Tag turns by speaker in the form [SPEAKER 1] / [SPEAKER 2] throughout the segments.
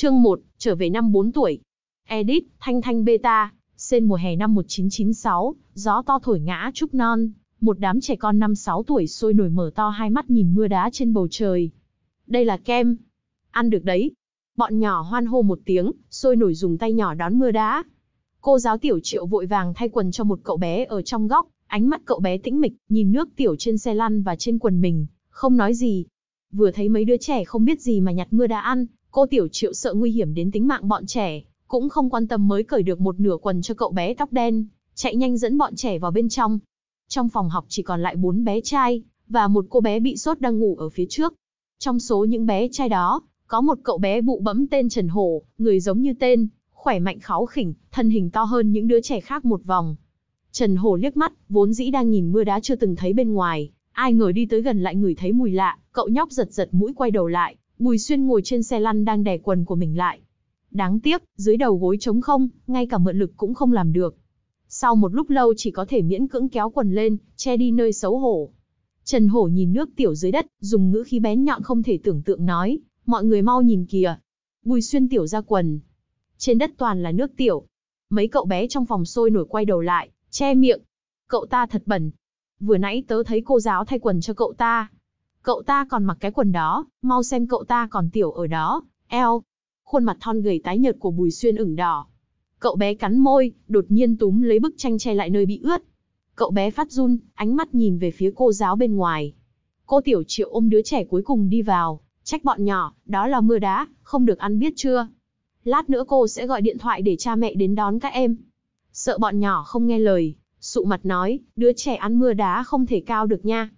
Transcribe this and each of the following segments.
[SPEAKER 1] Chương 1, trở về năm 4 tuổi. Edit, Thanh Thanh Beta, sen mùa hè năm 1996, gió to thổi ngã trúc non, một đám trẻ con năm 6 tuổi sôi nổi mở to hai mắt nhìn mưa đá trên bầu trời. Đây là kem. Ăn được đấy. Bọn nhỏ hoan hô một tiếng, sôi nổi dùng tay nhỏ đón mưa đá. Cô giáo tiểu triệu vội vàng thay quần cho một cậu bé ở trong góc, ánh mắt cậu bé tĩnh mịch, nhìn nước tiểu trên xe lăn và trên quần mình, không nói gì. Vừa thấy mấy đứa trẻ không biết gì mà nhặt mưa đá ăn, Cô Tiểu Triệu sợ nguy hiểm đến tính mạng bọn trẻ, cũng không quan tâm mới cởi được một nửa quần cho cậu bé tóc đen, chạy nhanh dẫn bọn trẻ vào bên trong. Trong phòng học chỉ còn lại bốn bé trai, và một cô bé bị sốt đang ngủ ở phía trước. Trong số những bé trai đó, có một cậu bé bụ bẫm tên Trần Hổ, người giống như tên, khỏe mạnh kháo khỉnh, thân hình to hơn những đứa trẻ khác một vòng. Trần Hổ liếc mắt, vốn dĩ đang nhìn mưa đá chưa từng thấy bên ngoài, ai ngờ đi tới gần lại ngửi thấy mùi lạ, cậu nhóc giật giật mũi quay đầu lại, Bùi Xuyên ngồi trên xe lăn đang đè quần của mình lại. Đáng tiếc, dưới đầu gối trống không, ngay cả mượn lực cũng không làm được. Sau một lúc lâu chỉ có thể miễn cưỡng kéo quần lên, che đi nơi xấu hổ. Trần Hổ nhìn nước tiểu dưới đất, dùng ngữ khí bén nhọn không thể tưởng tượng nói, mọi người mau nhìn kìa. Bùi Xuyên tiểu ra quần. Trên đất toàn là nước tiểu. Mấy cậu bé trong phòng sôi nổi quay đầu lại, che miệng. Cậu ta thật bẩn. Vừa nãy tớ thấy cô giáo thay quần cho cậu ta, Cậu ta còn mặc cái quần đó, mau xem cậu ta còn tiểu ở đó, eo. Khuôn mặt thon gầy tái nhợt của Bùi Xuyên ửng đỏ. Cậu bé cắn môi, đột nhiên túm lấy bức tranh che lại nơi bị ướt. Cậu bé phát run, ánh mắt nhìn về phía cô giáo bên ngoài. Cô tiểu triệu ôm đứa trẻ cuối cùng đi vào, trách bọn nhỏ, đó là mưa đá, không được ăn biết chưa. Lát nữa cô sẽ gọi điện thoại để cha mẹ đến đón các em. Sợ bọn nhỏ không nghe lời, sụ mặt nói, đứa trẻ ăn mưa đá không thể cao được nha.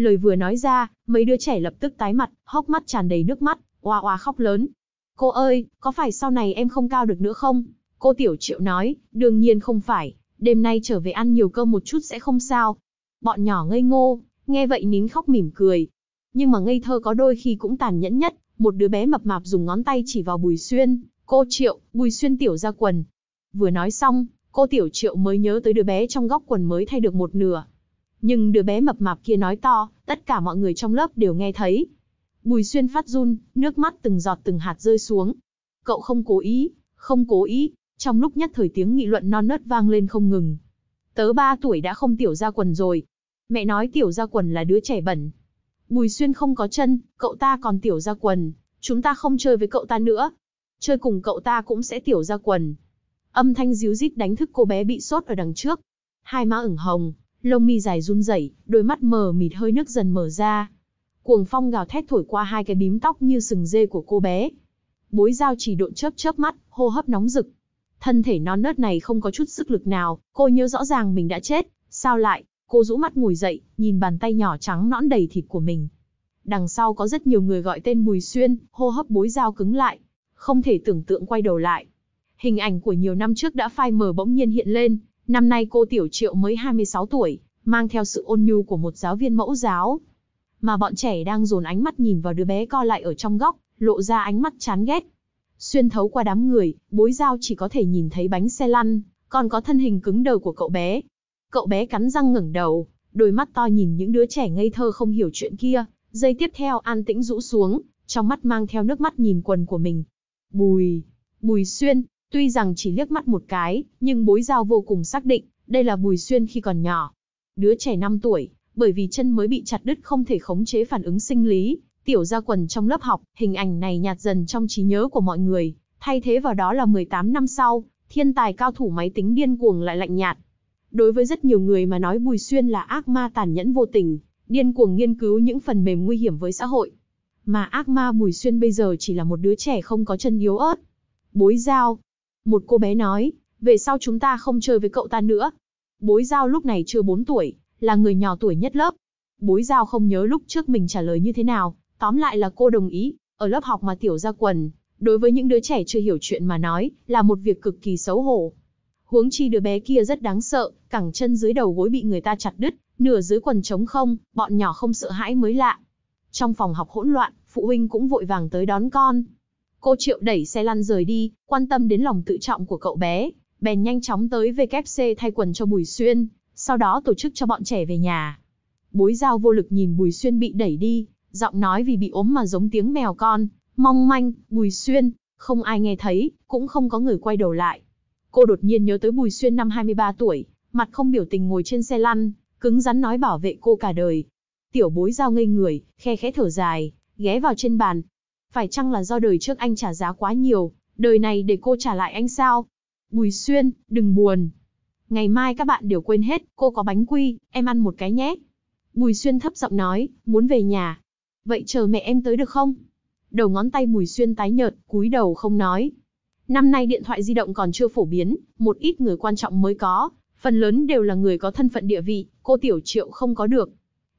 [SPEAKER 1] Lời vừa nói ra, mấy đứa trẻ lập tức tái mặt, hốc mắt tràn đầy nước mắt, oa oa khóc lớn. Cô ơi, có phải sau này em không cao được nữa không? Cô Tiểu Triệu nói, đương nhiên không phải, đêm nay trở về ăn nhiều cơm một chút sẽ không sao. Bọn nhỏ ngây ngô, nghe vậy nín khóc mỉm cười. Nhưng mà ngây thơ có đôi khi cũng tàn nhẫn nhất, một đứa bé mập mạp dùng ngón tay chỉ vào Bùi Xuyên, cô Triệu, Bùi Xuyên tiểu ra quần. Vừa nói xong, cô Tiểu Triệu mới nhớ tới đứa bé trong góc quần mới thay được một nửa, nhưng đứa bé mập mạp kia nói to, tất cả mọi người trong lớp đều nghe thấy. Bùi xuyên phát run, nước mắt từng giọt từng hạt rơi xuống. Cậu không cố ý, không cố ý, trong lúc nhất thời tiếng nghị luận non nớt vang lên không ngừng. Tớ 3 tuổi đã không tiểu ra quần rồi. Mẹ nói tiểu ra quần là đứa trẻ bẩn. Bùi xuyên không có chân, cậu ta còn tiểu ra quần, chúng ta không chơi với cậu ta nữa. Chơi cùng cậu ta cũng sẽ tiểu ra quần. Âm thanh díu dít đánh thức cô bé bị sốt ở đằng trước. Hai má ửng hồng, lông mi dài run rẩy, đôi mắt mờ mịt hơi nước dần mở ra. Cuồng phong gào thét thổi qua hai cái bím tóc như sừng dê của cô bé. Bối dao chỉ độn chớp chớp mắt, hô hấp nóng rực. Thân thể non nớt này không có chút sức lực nào, cô nhớ rõ ràng mình đã chết, sao lại, cô rũ mắt ngồi dậy, nhìn bàn tay nhỏ trắng nõn đầy thịt của mình. Đằng sau có rất nhiều người gọi tên Bùi Xuyên, hô hấp bối dao cứng lại. Không thể tưởng tượng quay đầu lại. Hình ảnh của nhiều năm trước đã phai mờ bỗng nhiên hiện lên, Năm nay cô Tiểu Triệu mới 26 tuổi, mang theo sự ôn nhu của một giáo viên mẫu giáo. Mà bọn trẻ đang dồn ánh mắt nhìn vào đứa bé co lại ở trong góc, lộ ra ánh mắt chán ghét. Xuyên thấu qua đám người, bối giao chỉ có thể nhìn thấy bánh xe lăn, còn có thân hình cứng đờ của cậu bé. Cậu bé cắn răng ngẩng đầu, đôi mắt to nhìn những đứa trẻ ngây thơ không hiểu chuyện kia, giây tiếp theo an tĩnh rũ xuống, trong mắt mang theo nước mắt nhìn quần của mình. Bùi, Bùi Xuyên, Tuy rằng chỉ liếc mắt một cái, nhưng bối giao vô cùng xác định, đây là Bùi Xuyên khi còn nhỏ. Đứa trẻ 5 tuổi, bởi vì chân mới bị chặt đứt không thể khống chế phản ứng sinh lý, tiểu ra quần trong lớp học, hình ảnh này nhạt dần trong trí nhớ của mọi người, thay thế vào đó là 18 năm sau, thiên tài cao thủ máy tính điên cuồng lại lạnh nhạt. Đối với rất nhiều người mà nói Bùi Xuyên là ác ma tàn nhẫn vô tình, điên cuồng nghiên cứu những phần mềm nguy hiểm với xã hội. Mà ác ma Bùi Xuyên bây giờ chỉ là một đứa trẻ không có chân yếu ớt. Bối giao, một cô bé nói, về sau chúng ta không chơi với cậu ta nữa. Bối giao lúc này chưa 4 tuổi, là người nhỏ tuổi nhất lớp. Bối giao không nhớ lúc trước mình trả lời như thế nào, tóm lại là cô đồng ý, ở lớp học mà tiểu ra quần, đối với những đứa trẻ chưa hiểu chuyện mà nói, là một việc cực kỳ xấu hổ. Huống chi đứa bé kia rất đáng sợ, cẳng chân dưới đầu gối bị người ta chặt đứt, nửa dưới quần trống không, bọn nhỏ không sợ hãi mới lạ. Trong phòng học hỗn loạn, phụ huynh cũng vội vàng tới đón con. Cô Triệu đẩy xe lăn rời đi, quan tâm đến lòng tự trọng của cậu bé, bèn nhanh chóng tới WC thay quần cho Bùi Xuyên, sau đó tổ chức cho bọn trẻ về nhà. Bối giao vô lực nhìn Bùi Xuyên bị đẩy đi, giọng nói vì bị ốm mà giống tiếng mèo con, mong manh, Bùi Xuyên, không ai nghe thấy, cũng không có người quay đầu lại. Cô đột nhiên nhớ tới Bùi Xuyên năm 23 tuổi, mặt không biểu tình ngồi trên xe lăn, cứng rắn nói bảo vệ cô cả đời. Tiểu bối giao ngây người, khe khẽ thở dài, ghé vào trên bàn, phải chăng là do đời trước anh trả giá quá nhiều, đời này để cô trả lại anh sao? Bùi Xuyên, đừng buồn. Ngày mai các bạn đều quên hết, cô có bánh quy, em ăn một cái nhé. Bùi Xuyên thấp giọng nói, muốn về nhà. Vậy chờ mẹ em tới được không? Đầu ngón tay Bùi Xuyên tái nhợt, cúi đầu không nói. Năm nay điện thoại di động còn chưa phổ biến, một ít người quan trọng mới có, phần lớn đều là người có thân phận địa vị, cô Tiểu Triệu không có được.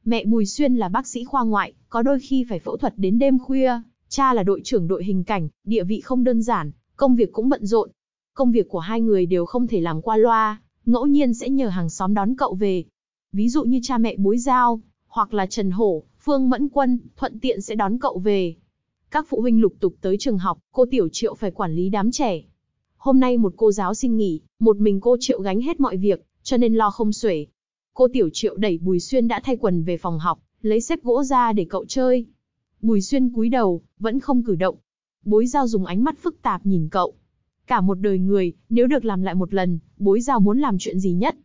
[SPEAKER 1] Mẹ Bùi Xuyên là bác sĩ khoa ngoại, có đôi khi phải phẫu thuật đến đêm khuya, Cha là đội trưởng đội hình cảnh, địa vị không đơn giản, công việc cũng bận rộn. Công việc của hai người đều không thể làm qua loa, ngẫu nhiên sẽ nhờ hàng xóm đón cậu về. Ví dụ như cha mẹ bối giao, hoặc là Trần Hổ, Phương Mẫn Quân, thuận tiện sẽ đón cậu về. Các phụ huynh lục tục tới trường học, cô Tiểu Triệu phải quản lý đám trẻ. Hôm nay một cô giáo xin nghỉ, một mình cô Triệu gánh hết mọi việc, cho nên lo không xuể. Cô Tiểu Triệu đẩy Bùi Xuyên đã thay quần về phòng học, lấy xếp gỗ ra để cậu chơi. Bùi Xuyên cúi đầu, vẫn không cử động. Bối Giao dùng ánh mắt phức tạp nhìn cậu. Cả một đời người, nếu được làm lại một lần, bối Giao muốn làm chuyện gì nhất?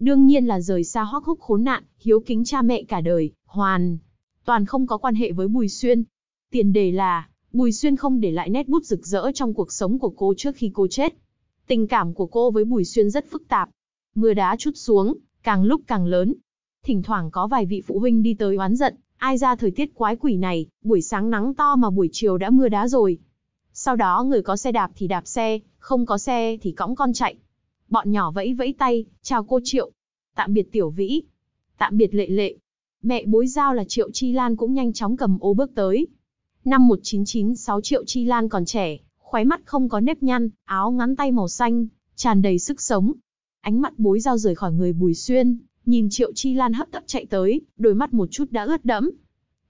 [SPEAKER 1] Đương nhiên là rời xa hóc húc khốn nạn, hiếu kính cha mẹ cả đời, hoàn. Toàn không có quan hệ với Bùi Xuyên. Tiền đề là, Bùi Xuyên không để lại nét bút rực rỡ trong cuộc sống của cô trước khi cô chết. Tình cảm của cô với Bùi Xuyên rất phức tạp. Mưa đá chút xuống, càng lúc càng lớn. Thỉnh thoảng có vài vị phụ huynh đi tới oán giận, Ai ra thời tiết quái quỷ này, buổi sáng nắng to mà buổi chiều đã mưa đá rồi. Sau đó người có xe đạp thì đạp xe, không có xe thì cõng con chạy. Bọn nhỏ vẫy vẫy tay, chào cô Triệu. Tạm biệt Tiểu Vĩ. Tạm biệt Lệ Lệ. Mẹ bối giao là Triệu Chi Lan cũng nhanh chóng cầm ô bước tới. Năm 1996 Triệu Chi Lan còn trẻ, khóe mắt không có nếp nhăn, áo ngắn tay màu xanh, tràn đầy sức sống. Ánh mắt bối giao rời khỏi người Bùi Xuyên, nhìn Triệu Chi Lan hấp tấp chạy tới, đôi mắt một chút đã ướt đẫm.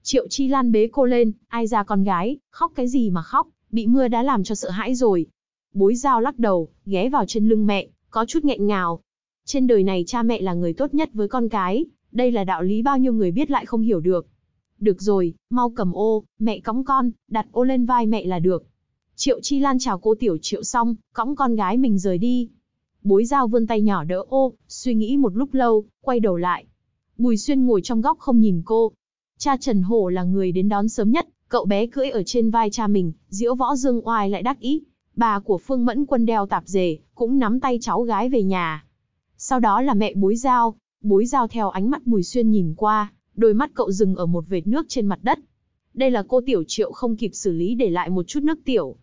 [SPEAKER 1] Triệu Chi Lan bế cô lên, ai ra con gái, khóc cái gì mà khóc, bị mưa đã làm cho sợ hãi rồi. Bối dao lắc đầu, ghé vào trên lưng mẹ, có chút nghẹn ngào. Trên đời này cha mẹ là người tốt nhất với con cái, đây là đạo lý bao nhiêu người biết lại không hiểu được. Được rồi, mau cầm ô, mẹ cõng con, đặt ô lên vai mẹ là được. Triệu Chi Lan chào cô tiểu Triệu xong, cõng con gái mình rời đi. Bối dao vươn tay nhỏ đỡ ô, suy nghĩ một lúc lâu, quay đầu lại. Bùi xuyên ngồi trong góc không nhìn cô. Cha Trần Hổ là người đến đón sớm nhất, cậu bé cưỡi ở trên vai cha mình, diễu võ dương oai lại đắc ý. Bà của Phương Mẫn quân đeo tạp dề, cũng nắm tay cháu gái về nhà. Sau đó là mẹ bối dao, bối dao theo ánh mắt Bùi Xuyên nhìn qua, đôi mắt cậu dừng ở một vệt nước trên mặt đất. Đây là cô Tiểu Triệu không kịp xử lý để lại một chút nước tiểu.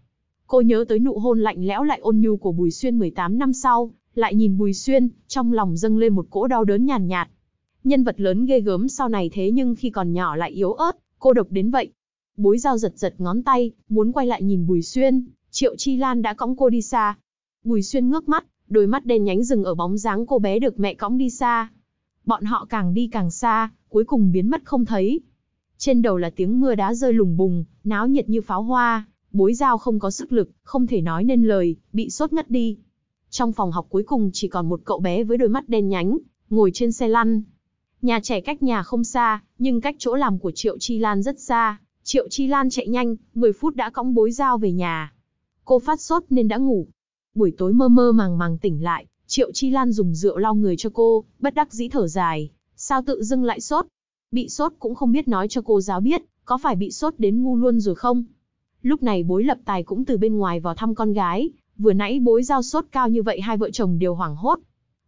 [SPEAKER 1] Cô nhớ tới nụ hôn lạnh lẽo lại ôn nhu của Bùi Xuyên 18 năm sau, lại nhìn Bùi Xuyên, trong lòng dâng lên một cỗ đau đớn nhàn nhạt, Nhân vật lớn ghê gớm sau này thế nhưng khi còn nhỏ lại yếu ớt, cô độc đến vậy. Bối dao giật giật ngón tay, muốn quay lại nhìn Bùi Xuyên, Triệu Chi Lan đã cõng cô đi xa. Bùi Xuyên ngước mắt, đôi mắt đen nhánh dừng ở bóng dáng cô bé được mẹ cõng đi xa. Bọn họ càng đi càng xa, cuối cùng biến mất không thấy. Trên đầu là tiếng mưa đá rơi lùng bùng, náo nhiệt như pháo hoa, bối giao không có sức lực, không thể nói nên lời, bị sốt ngất đi. Trong phòng học cuối cùng chỉ còn một cậu bé với đôi mắt đen nhánh, ngồi trên xe lăn. Nhà trẻ cách nhà không xa, nhưng cách chỗ làm của Triệu Chi Lan rất xa. Triệu Chi Lan chạy nhanh, 10 phút đã cõng bối giao về nhà. Cô phát sốt nên đã ngủ. Buổi tối mơ mơ màng màng tỉnh lại, Triệu Chi Lan dùng rượu lau người cho cô, bất đắc dĩ thở dài. Sao tự dưng lại sốt? Bị sốt cũng không biết nói cho cô giáo biết, có phải bị sốt đến ngu luôn rồi không? Lúc này bối lập tài cũng từ bên ngoài vào thăm con gái, vừa nãy bối giao sốt cao như vậy hai vợ chồng đều hoảng hốt.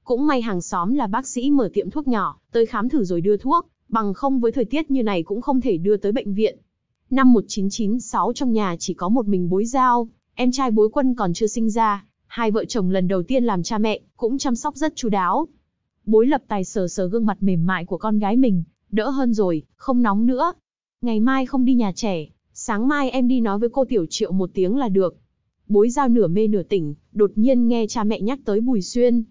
[SPEAKER 1] Cũng may hàng xóm là bác sĩ mở tiệm thuốc nhỏ, tới khám thử rồi đưa thuốc, bằng không với thời tiết như này cũng không thể đưa tới bệnh viện. Năm 1996 trong nhà chỉ có một mình bối giao, em trai bối quân còn chưa sinh ra, hai vợ chồng lần đầu tiên làm cha mẹ, cũng chăm sóc rất chú đáo. Bối lập tài sờ sờ gương mặt mềm mại của con gái mình, đỡ hơn rồi, không nóng nữa. Ngày mai không đi nhà trẻ, sáng mai em đi nói với cô Tiểu Triệu một tiếng là được. Bối giao nửa mê nửa tỉnh, đột nhiên nghe cha mẹ nhắc tới Bùi Xuyên.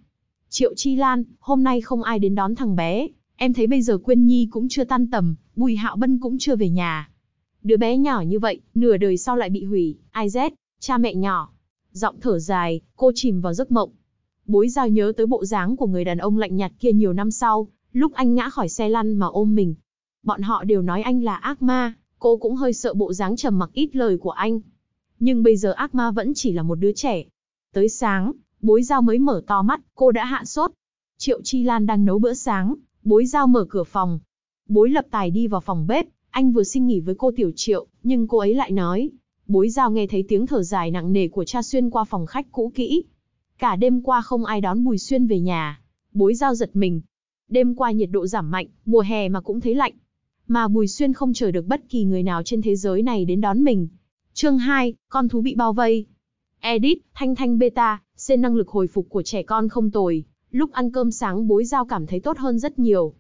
[SPEAKER 1] Triệu Chi Lan, hôm nay không ai đến đón thằng bé, em thấy bây giờ Quyên Nhi cũng chưa tan tầm, Bùi Hạo Bân cũng chưa về nhà. Đứa bé nhỏ như vậy, nửa đời sau lại bị hủy, ai rét, cha mẹ nhỏ. Giọng thở dài, cô chìm vào giấc mộng. Bối giao nhớ tới bộ dáng của người đàn ông lạnh nhạt kia nhiều năm sau, lúc anh ngã khỏi xe lăn mà ôm mình. Bọn họ đều nói anh là ác ma, Cô cũng hơi sợ bộ dáng trầm mặc ít lời của anh. Nhưng bây giờ ác ma vẫn chỉ là một đứa trẻ. Tới sáng, bối giao mới mở to mắt, cô đã hạ sốt. Triệu Chi Lan đang nấu bữa sáng, bối giao mở cửa phòng. Bối lập tài đi vào phòng bếp, anh vừa xin nghỉ với cô Tiểu Triệu, nhưng cô ấy lại nói. Bối giao nghe thấy tiếng thở dài nặng nề của cha xuyên qua phòng khách cũ kỹ. Cả đêm qua không ai đón Bùi Xuyên về nhà. Bối giao giật mình. Đêm qua nhiệt độ giảm mạnh, mùa hè mà cũng thấy lạnh mà Bùi Xuyên không chờ được bất kỳ người nào trên thế giới này đến đón mình. Chương 2, con thú bị bao vây. Edit, Thanh Thanh beta, xem năng lực hồi phục của trẻ con không tồi, lúc ăn cơm sáng bối giao cảm thấy tốt hơn rất nhiều.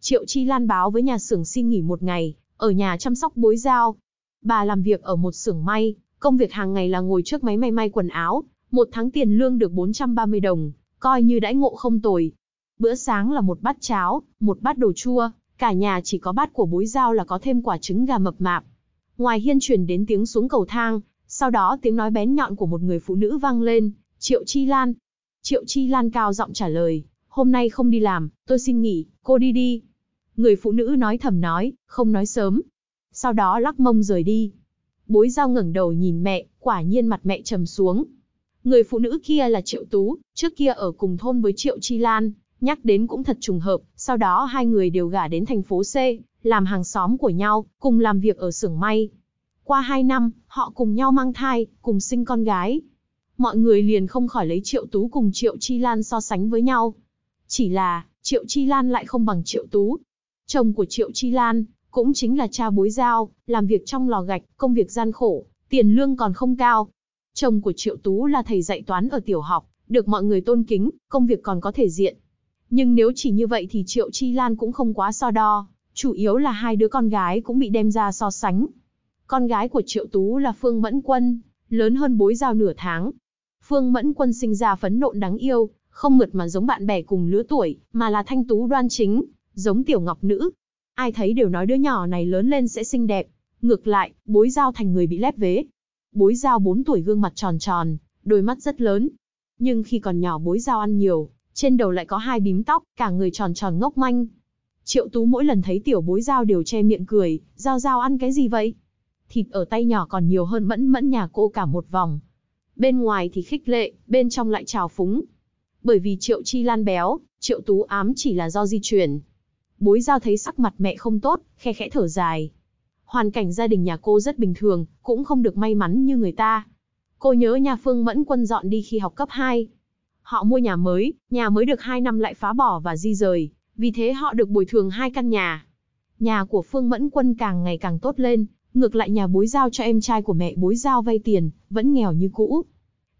[SPEAKER 1] Triệu Chi Lan báo với nhà xưởng xin nghỉ một ngày, ở nhà chăm sóc bối giao. Bà làm việc ở một xưởng may, công việc hàng ngày là ngồi trước máy may may quần áo, một tháng tiền lương được 430 đồng, coi như đãi ngộ không tồi. Bữa sáng là một bát cháo, một bát đồ chua, Cả nhà chỉ có bát của bối dao là có thêm quả trứng gà mập mạp. Ngoài hiên truyền đến tiếng xuống cầu thang, sau đó tiếng nói bén nhọn của một người phụ nữ vang lên, Triệu Chi Lan. Triệu Chi Lan cao giọng trả lời, hôm nay không đi làm, tôi xin nghỉ, cô đi đi. Người phụ nữ nói thầm nói, không nói sớm. Sau đó lắc mông rời đi. Bối dao ngẩng đầu nhìn mẹ, quả nhiên mặt mẹ trầm xuống. Người phụ nữ kia là Triệu Tú, trước kia ở cùng thôn với Triệu Chi Lan, nhắc đến cũng thật trùng hợp, sau đó hai người đều gả đến thành phố C, làm hàng xóm của nhau, cùng làm việc ở xưởng may. Qua hai năm, họ cùng nhau mang thai, cùng sinh con gái. Mọi người liền không khỏi lấy Triệu Tú cùng Triệu Chi Lan so sánh với nhau. Chỉ là, Triệu Chi Lan lại không bằng Triệu Tú. Chồng của Triệu Chi Lan, cũng chính là cha bối giao, làm việc trong lò gạch, công việc gian khổ, tiền lương còn không cao. Chồng của Triệu Tú là thầy dạy toán ở tiểu học, được mọi người tôn kính, công việc còn có thể diện. Nhưng nếu chỉ như vậy thì Triệu Chi Lan cũng không quá so đo, chủ yếu là hai đứa con gái cũng bị đem ra so sánh. Con gái của Triệu Tú là Phương Mẫn Quân, lớn hơn bối giao nửa tháng. Phương Mẫn Quân sinh ra phấn nộn đáng yêu, không mượt mà giống bạn bè cùng lứa tuổi, mà là thanh tú đoan chính, giống tiểu ngọc nữ. Ai thấy đều nói đứa nhỏ này lớn lên sẽ xinh đẹp. Ngược lại, bối giao thành người bị lép vế. Bối giao 4 tuổi gương mặt tròn tròn, đôi mắt rất lớn. Nhưng khi còn nhỏ bối giao ăn nhiều, trên đầu lại có hai bím tóc, cả người tròn tròn ngốc manh. Triệu Tú mỗi lần thấy tiểu bối giao đều che miệng cười, giao giao ăn cái gì vậy? Thịt ở tay nhỏ còn nhiều hơn mẫn mẫn nhà cô cả một vòng. Bên ngoài thì khích lệ, bên trong lại trào phúng. Bởi vì Triệu Chi Lan béo, Triệu Tú ám chỉ là do di chuyển. Bối giao thấy sắc mặt mẹ không tốt, khe khẽ thở dài. Hoàn cảnh gia đình nhà cô rất bình thường, cũng không được may mắn như người ta. Cô nhớ nhà Phương Mẫn Quân dọn đi khi học cấp 2 Họ mua nhà mới, nhà mới được 2 năm lại phá bỏ và di rời, vì thế họ được bồi thường hai căn nhà. Nhà của Phương Mẫn Quân càng ngày càng tốt lên, ngược lại nhà bối giao cho em trai của mẹ bối giao vay tiền, vẫn nghèo như cũ.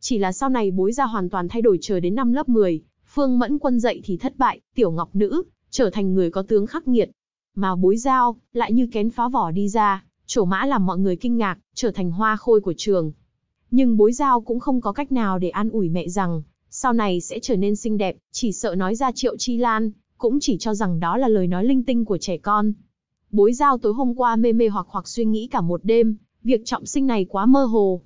[SPEAKER 1] Chỉ là sau này bối giao hoàn toàn thay đổi chờ đến năm lớp 10, Phương Mẫn Quân dậy thì thất bại, tiểu ngọc nữ, trở thành người có tướng khắc nghiệt. Mà bối giao, lại như kén phá vỏ đi ra, trổ mã làm mọi người kinh ngạc, trở thành hoa khôi của trường. Nhưng bối giao cũng không có cách nào để an ủi mẹ rằng, sau này sẽ trở nên xinh đẹp, chỉ sợ nói ra Triệu Chi Lan, cũng chỉ cho rằng đó là lời nói linh tinh của trẻ con. Bối giao tối hôm qua mê mê hoặc hoặc suy nghĩ cả một đêm, việc trọng sinh này quá mơ hồ.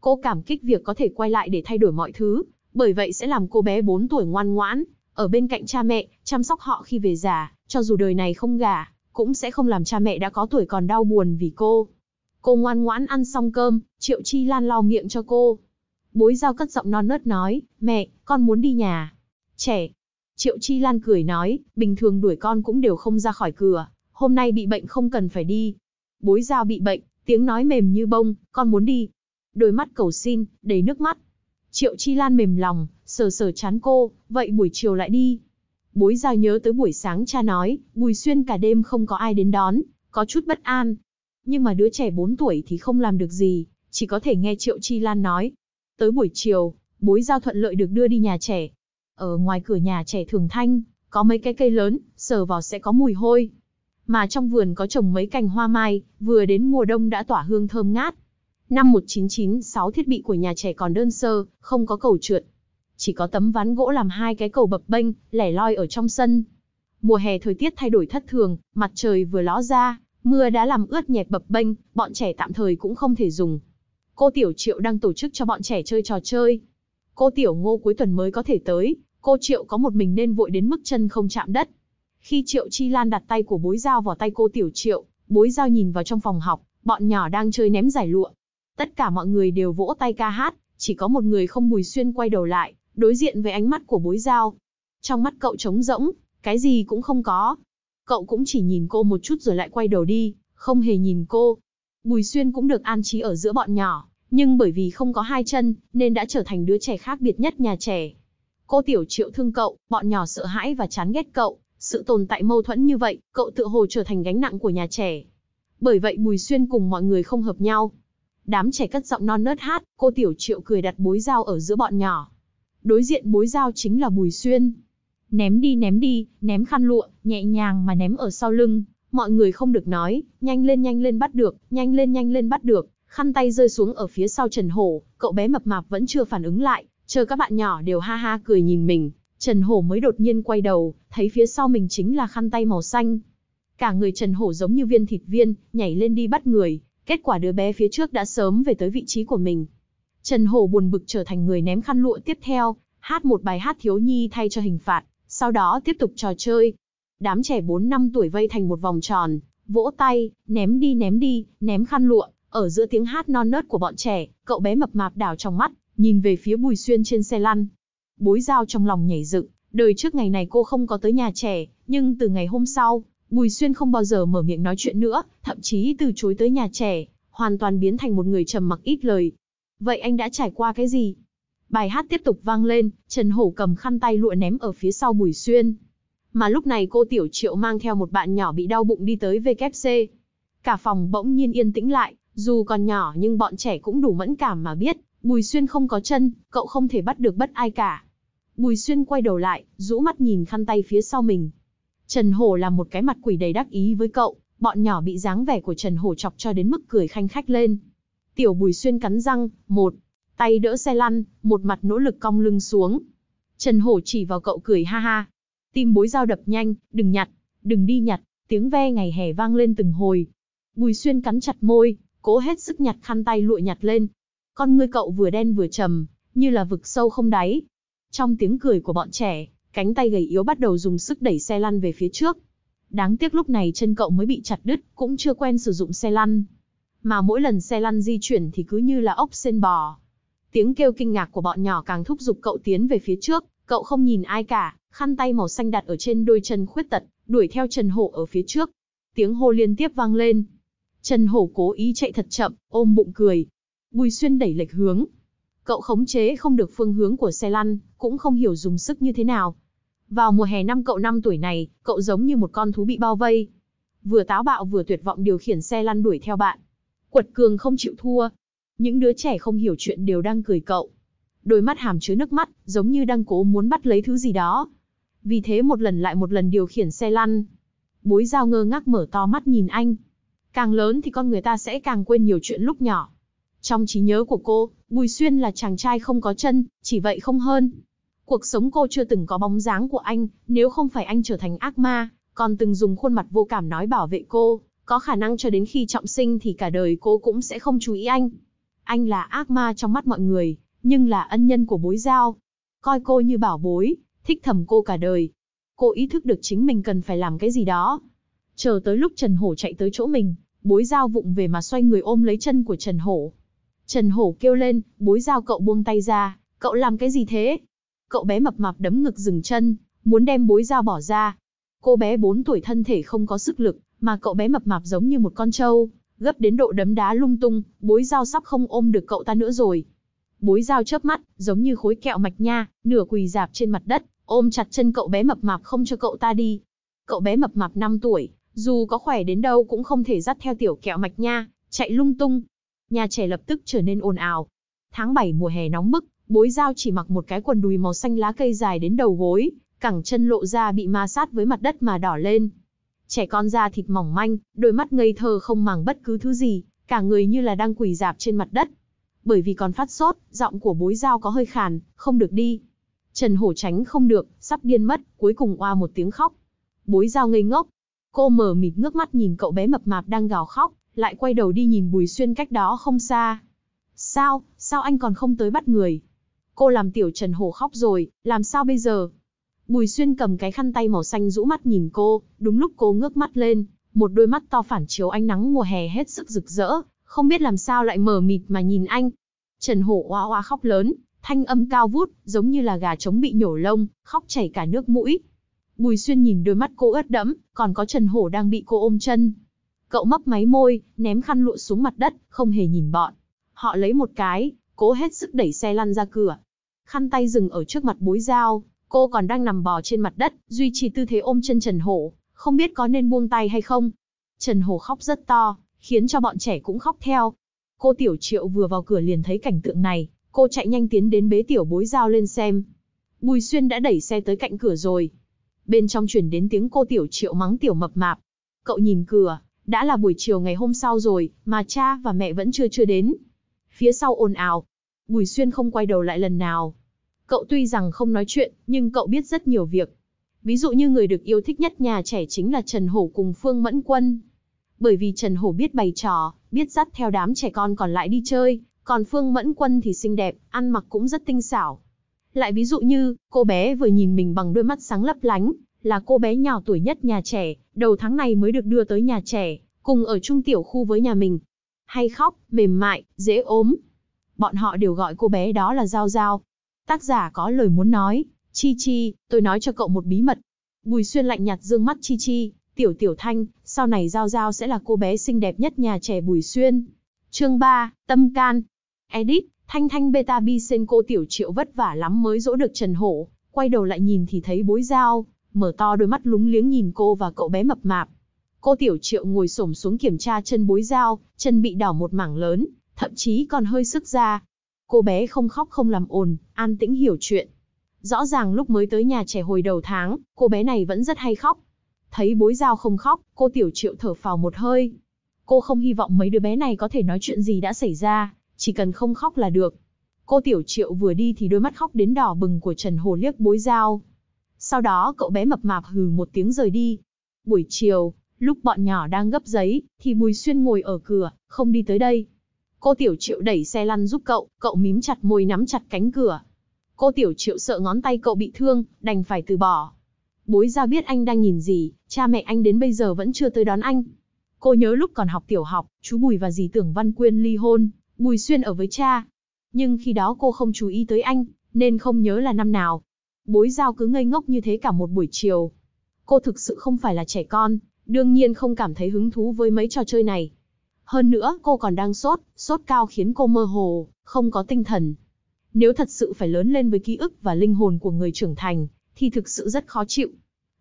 [SPEAKER 1] Cô cảm kích việc có thể quay lại để thay đổi mọi thứ, bởi vậy sẽ làm cô bé 4 tuổi ngoan ngoãn, ở bên cạnh cha mẹ, chăm sóc họ khi về già, cho dù đời này không gả, cũng sẽ không làm cha mẹ đã có tuổi còn đau buồn vì cô. Cô ngoan ngoãn ăn xong cơm, Triệu Chi Lan lau miệng cho cô, Bối giao cất giọng non nớt nói, mẹ, con muốn đi nhà. Trẻ. Triệu Chi Lan cười nói, bình thường đuổi con cũng đều không ra khỏi cửa, hôm nay bị bệnh không cần phải đi. Bối giao bị bệnh, tiếng nói mềm như bông, con muốn đi. Đôi mắt cầu xin, đầy nước mắt. Triệu Chi Lan mềm lòng, sờ sờ chán cô, vậy buổi chiều lại đi. Bối giao nhớ tới buổi sáng cha nói, Bùi Xuyên cả đêm không có ai đến đón, có chút bất an. Nhưng mà đứa trẻ 4 tuổi thì không làm được gì, chỉ có thể nghe Triệu Chi Lan nói, Tới buổi chiều, bối giao thuận lợi được đưa đi nhà trẻ. Ở ngoài cửa nhà trẻ thường thanh, có mấy cái cây lớn, sờ vào sẽ có mùi hôi. Mà trong vườn có trồng mấy cành hoa mai, vừa đến mùa đông đã tỏa hương thơm ngát. Năm 1996 thiết bị của nhà trẻ còn đơn sơ, không có cầu trượt. Chỉ có tấm ván gỗ làm hai cái cầu bập bênh, lẻ loi ở trong sân. Mùa hè thời tiết thay đổi thất thường, mặt trời vừa ló ra, mưa đã làm ướt nhẹp bập bênh, bọn trẻ tạm thời cũng không thể dùng. Cô Tiểu Triệu đang tổ chức cho bọn trẻ chơi trò chơi. Cô Tiểu Ngô cuối tuần mới có thể tới, cô Triệu có một mình nên vội đến mức chân không chạm đất. Khi Triệu Chi Lan đặt tay của bối dao vào tay cô Tiểu Triệu, bối dao nhìn vào trong phòng học, bọn nhỏ đang chơi ném giải lụa. Tất cả mọi người đều vỗ tay ca hát, chỉ có một người không bùi xuyên quay đầu lại, đối diện với ánh mắt của bối dao. Trong mắt cậu trống rỗng, cái gì cũng không có. Cậu cũng chỉ nhìn cô một chút rồi lại quay đầu đi, không hề nhìn cô. Bùi Xuyên cũng được an trí ở giữa bọn nhỏ, nhưng bởi vì không có hai chân, nên đã trở thành đứa trẻ khác biệt nhất nhà trẻ. Cô Tiểu Triệu thương cậu, bọn nhỏ sợ hãi và chán ghét cậu, sự tồn tại mâu thuẫn như vậy, cậu tự hồ trở thành gánh nặng của nhà trẻ. Bởi vậy Bùi Xuyên cùng mọi người không hợp nhau. Đám trẻ cất giọng non nớt hát, cô Tiểu Triệu cười đặt bối dao ở giữa bọn nhỏ. Đối diện bối dao chính là Bùi Xuyên. Ném đi ném đi, ném khăn lụa, nhẹ nhàng mà ném ở sau lưng, Mọi người không được nói, nhanh lên nhanh lên bắt được, nhanh lên nhanh lên bắt được. Khăn tay rơi xuống ở phía sau Trần Hổ, cậu bé mập mạp vẫn chưa phản ứng lại, chờ các bạn nhỏ đều ha ha cười nhìn mình. Trần Hổ mới đột nhiên quay đầu, thấy phía sau mình chính là khăn tay màu xanh. Cả người Trần Hổ giống như viên thịt viên, nhảy lên đi bắt người, kết quả đứa bé phía trước đã sớm về tới vị trí của mình. Trần Hổ buồn bực trở thành người ném khăn lụa tiếp theo, hát một bài hát thiếu nhi thay cho hình phạt, sau đó tiếp tục trò chơi đám trẻ 4 năm tuổi vây thành một vòng tròn, vỗ tay, ném đi ném đi, ném khăn lụa, ở giữa tiếng hát non nớt của bọn trẻ, cậu bé mập mạp đảo trong mắt, nhìn về phía Bùi Xuyên trên xe lăn. Bối giao trong lòng nhảy dựng, đời trước ngày này cô không có tới nhà trẻ, nhưng từ ngày hôm sau, Bùi Xuyên không bao giờ mở miệng nói chuyện nữa, thậm chí từ chối tới nhà trẻ, hoàn toàn biến thành một người trầm mặc ít lời. Vậy anh đã trải qua cái gì? Bài hát tiếp tục vang lên, Trần Hổ cầm khăn tay lụa ném ở phía sau Bùi Xuyên, mà lúc này cô Tiểu Triệu mang theo một bạn nhỏ bị đau bụng đi tới WC. Cả phòng bỗng nhiên yên tĩnh lại, dù còn nhỏ nhưng bọn trẻ cũng đủ mẫn cảm mà biết, Bùi Xuyên không có chân, cậu không thể bắt được bất ai cả. Bùi Xuyên quay đầu lại, rũ mắt nhìn khăn tay phía sau mình. Trần Hổ là một cái mặt quỷ đầy đắc ý với cậu, bọn nhỏ bị dáng vẻ của Trần Hổ chọc cho đến mức cười khanh khách lên. Tiểu Bùi Xuyên cắn răng, một, tay đỡ xe lăn, một mặt nỗ lực cong lưng xuống. Trần Hổ chỉ vào cậu cười ha ha, tim bối dao đập nhanh, đừng nhặt, đừng đi nhặt, tiếng ve ngày hè vang lên từng hồi. Bùi xuyên cắn chặt môi, cố hết sức nhặt khăn tay lụa nhặt lên. Con ngươi cậu vừa đen vừa trầm, như là vực sâu không đáy. Trong tiếng cười của bọn trẻ, cánh tay gầy yếu bắt đầu dùng sức đẩy xe lăn về phía trước. Đáng tiếc lúc này chân cậu mới bị chặt đứt, cũng chưa quen sử dụng xe lăn. Mà mỗi lần xe lăn di chuyển thì cứ như là ốc sen bò. Tiếng kêu kinh ngạc của bọn nhỏ càng thúc giục cậu tiến về phía trước, Cậu không nhìn ai cả, khăn tay màu xanh đặt ở trên đôi chân khuyết tật, đuổi theo Trần Hổ ở phía trước. Tiếng hô liên tiếp vang lên. Trần Hổ cố ý chạy thật chậm, ôm bụng cười. Bùi Xuyên đẩy lệch hướng. Cậu khống chế không được phương hướng của xe lăn, cũng không hiểu dùng sức như thế nào. Vào mùa hè năm cậu 5 tuổi này, cậu giống như một con thú bị bao vây. Vừa táo bạo vừa tuyệt vọng điều khiển xe lăn đuổi theo bạn. Quật cường không chịu thua. Những đứa trẻ không hiểu chuyện đều đang cười cậu đôi mắt hàm chứa nước mắt, giống như đang cố muốn bắt lấy thứ gì đó. Vì thế một lần lại một lần điều khiển xe lăn. Bối giao ngơ ngác mở to mắt nhìn anh. Càng lớn thì con người ta sẽ càng quên nhiều chuyện lúc nhỏ. Trong trí nhớ của cô, Bùi Xuyên là chàng trai không có chân, chỉ vậy không hơn. Cuộc sống cô chưa từng có bóng dáng của anh, nếu không phải anh trở thành ác ma, còn từng dùng khuôn mặt vô cảm nói bảo vệ cô, có khả năng cho đến khi trọng sinh thì cả đời cô cũng sẽ không chú ý anh. Anh là ác ma trong mắt mọi người, nhưng là ân nhân của bối giao. Coi cô như bảo bối, thích thầm cô cả đời. Cô ý thức được chính mình cần phải làm cái gì đó. Chờ tới lúc Trần Hổ chạy tới chỗ mình, bối giao vụng về mà xoay người ôm lấy chân của Trần Hổ. Trần Hổ kêu lên, bối giao cậu buông tay ra, cậu làm cái gì thế? Cậu bé mập mạp đấm ngực dừng chân, muốn đem bối Giao bỏ ra. Cô bé 4 tuổi thân thể không có sức lực, mà cậu bé mập mạp giống như một con trâu, gấp đến độ đấm đá lung tung, bối Giao sắp không ôm được cậu ta nữa rồi. Bối dao chớp mắt, giống như khối kẹo mạch nha, nửa quỳ dạp trên mặt đất, ôm chặt chân cậu bé mập mạp không cho cậu ta đi. Cậu bé mập mạp 5 tuổi, dù có khỏe đến đâu cũng không thể dắt theo tiểu kẹo mạch nha, chạy lung tung. Nhà trẻ lập tức trở nên ồn ào. Tháng 7 mùa hè nóng bức, bối dao chỉ mặc một cái quần đùi màu xanh lá cây dài đến đầu gối, cẳng chân lộ ra bị ma sát với mặt đất mà đỏ lên. Trẻ con da thịt mỏng manh, đôi mắt ngây thơ không màng bất cứ thứ gì, cả người như là đang quỳ dạp trên mặt đất bởi vì còn phát sốt, giọng của bối giao có hơi khàn, không được đi. Trần Hổ tránh không được, sắp điên mất, cuối cùng oa một tiếng khóc. Bối giao ngây ngốc. Cô mở mịt ngước mắt nhìn cậu bé mập mạp đang gào khóc, lại quay đầu đi nhìn Bùi Xuyên cách đó không xa. Sao, sao anh còn không tới bắt người? Cô làm tiểu Trần Hổ khóc rồi, làm sao bây giờ? Bùi Xuyên cầm cái khăn tay màu xanh rũ mắt nhìn cô, đúng lúc cô ngước mắt lên, một đôi mắt to phản chiếu ánh nắng mùa hè hết sức rực rỡ, không biết làm sao lại mở mịt mà nhìn anh. Trần Hổ oa oa khóc lớn, thanh âm cao vút, giống như là gà trống bị nhổ lông, khóc chảy cả nước mũi. Bùi Xuyên nhìn đôi mắt cô ướt đẫm, còn có Trần Hổ đang bị cô ôm chân. Cậu mấp máy môi, ném khăn lụa xuống mặt đất, không hề nhìn bọn. Họ lấy một cái, cố hết sức đẩy xe lăn ra cửa. Khăn tay dừng ở trước mặt bối dao, cô còn đang nằm bò trên mặt đất, duy trì tư thế ôm chân Trần Hổ, không biết có nên buông tay hay không. Trần Hổ khóc rất to, khiến cho bọn trẻ cũng khóc theo. Cô Tiểu Triệu vừa vào cửa liền thấy cảnh tượng này, cô chạy nhanh tiến đến bế Tiểu Bối Giao lên xem. Bùi Xuyên đã đẩy xe tới cạnh cửa rồi. Bên trong chuyển đến tiếng cô Tiểu Triệu mắng Tiểu Mập Mạp. Cậu nhìn cửa, đã là buổi chiều ngày hôm sau rồi, mà cha và mẹ vẫn chưa chưa đến. Phía sau ồn ào. Bùi Xuyên không quay đầu lại lần nào. Cậu tuy rằng không nói chuyện, nhưng cậu biết rất nhiều việc. Ví dụ như người được yêu thích nhất nhà trẻ chính là Trần Hổ cùng Phương Mẫn Quân bởi vì Trần Hổ biết bày trò, biết dắt theo đám trẻ con còn lại đi chơi, còn Phương Mẫn Quân thì xinh đẹp, ăn mặc cũng rất tinh xảo. Lại ví dụ như, cô bé vừa nhìn mình bằng đôi mắt sáng lấp lánh, là cô bé nhỏ tuổi nhất nhà trẻ, đầu tháng này mới được đưa tới nhà trẻ, cùng ở chung tiểu khu với nhà mình. Hay khóc, mềm mại, dễ ốm. Bọn họ đều gọi cô bé đó là Giao Giao. Tác giả có lời muốn nói, Chi Chi, tôi nói cho cậu một bí mật. Bùi Xuyên lạnh nhạt dương mắt Chi Chi, Tiểu Tiểu Thanh, sau này Giao Giao sẽ là cô bé xinh đẹp nhất nhà trẻ Bùi Xuyên. Chương 3, Tâm Can. Edit, Thanh Thanh Beta Bi Sen cô tiểu triệu vất vả lắm mới dỗ được Trần Hổ, quay đầu lại nhìn thì thấy bối Giao, mở to đôi mắt lúng liếng nhìn cô và cậu bé mập mạp. Cô tiểu triệu ngồi xổm xuống kiểm tra chân bối Giao, chân bị đỏ một mảng lớn, thậm chí còn hơi sức ra. Cô bé không khóc không làm ồn, an tĩnh hiểu chuyện. Rõ ràng lúc mới tới nhà trẻ hồi đầu tháng, cô bé này vẫn rất hay khóc, Thấy bối giao không khóc, cô tiểu triệu thở phào một hơi. Cô không hy vọng mấy đứa bé này có thể nói chuyện gì đã xảy ra, chỉ cần không khóc là được. Cô tiểu triệu vừa đi thì đôi mắt khóc đến đỏ bừng của Trần Hồ liếc bối giao. Sau đó cậu bé mập mạp hừ một tiếng rời đi. Buổi chiều, lúc bọn nhỏ đang gấp giấy, thì Bùi Xuyên ngồi ở cửa, không đi tới đây. Cô tiểu triệu đẩy xe lăn giúp cậu, cậu mím chặt môi nắm chặt cánh cửa. Cô tiểu triệu sợ ngón tay cậu bị thương, đành phải từ bỏ. Bối giao biết anh đang nhìn gì, Cha mẹ anh đến bây giờ vẫn chưa tới đón anh. Cô nhớ lúc còn học tiểu học, chú Bùi và dì Tưởng Văn Quyên ly hôn, Bùi Xuyên ở với cha. Nhưng khi đó cô không chú ý tới anh, nên không nhớ là năm nào. Bối giao cứ ngây ngốc như thế cả một buổi chiều. Cô thực sự không phải là trẻ con, đương nhiên không cảm thấy hứng thú với mấy trò chơi này. Hơn nữa, cô còn đang sốt, sốt cao khiến cô mơ hồ, không có tinh thần. Nếu thật sự phải lớn lên với ký ức và linh hồn của người trưởng thành, thì thực sự rất khó chịu.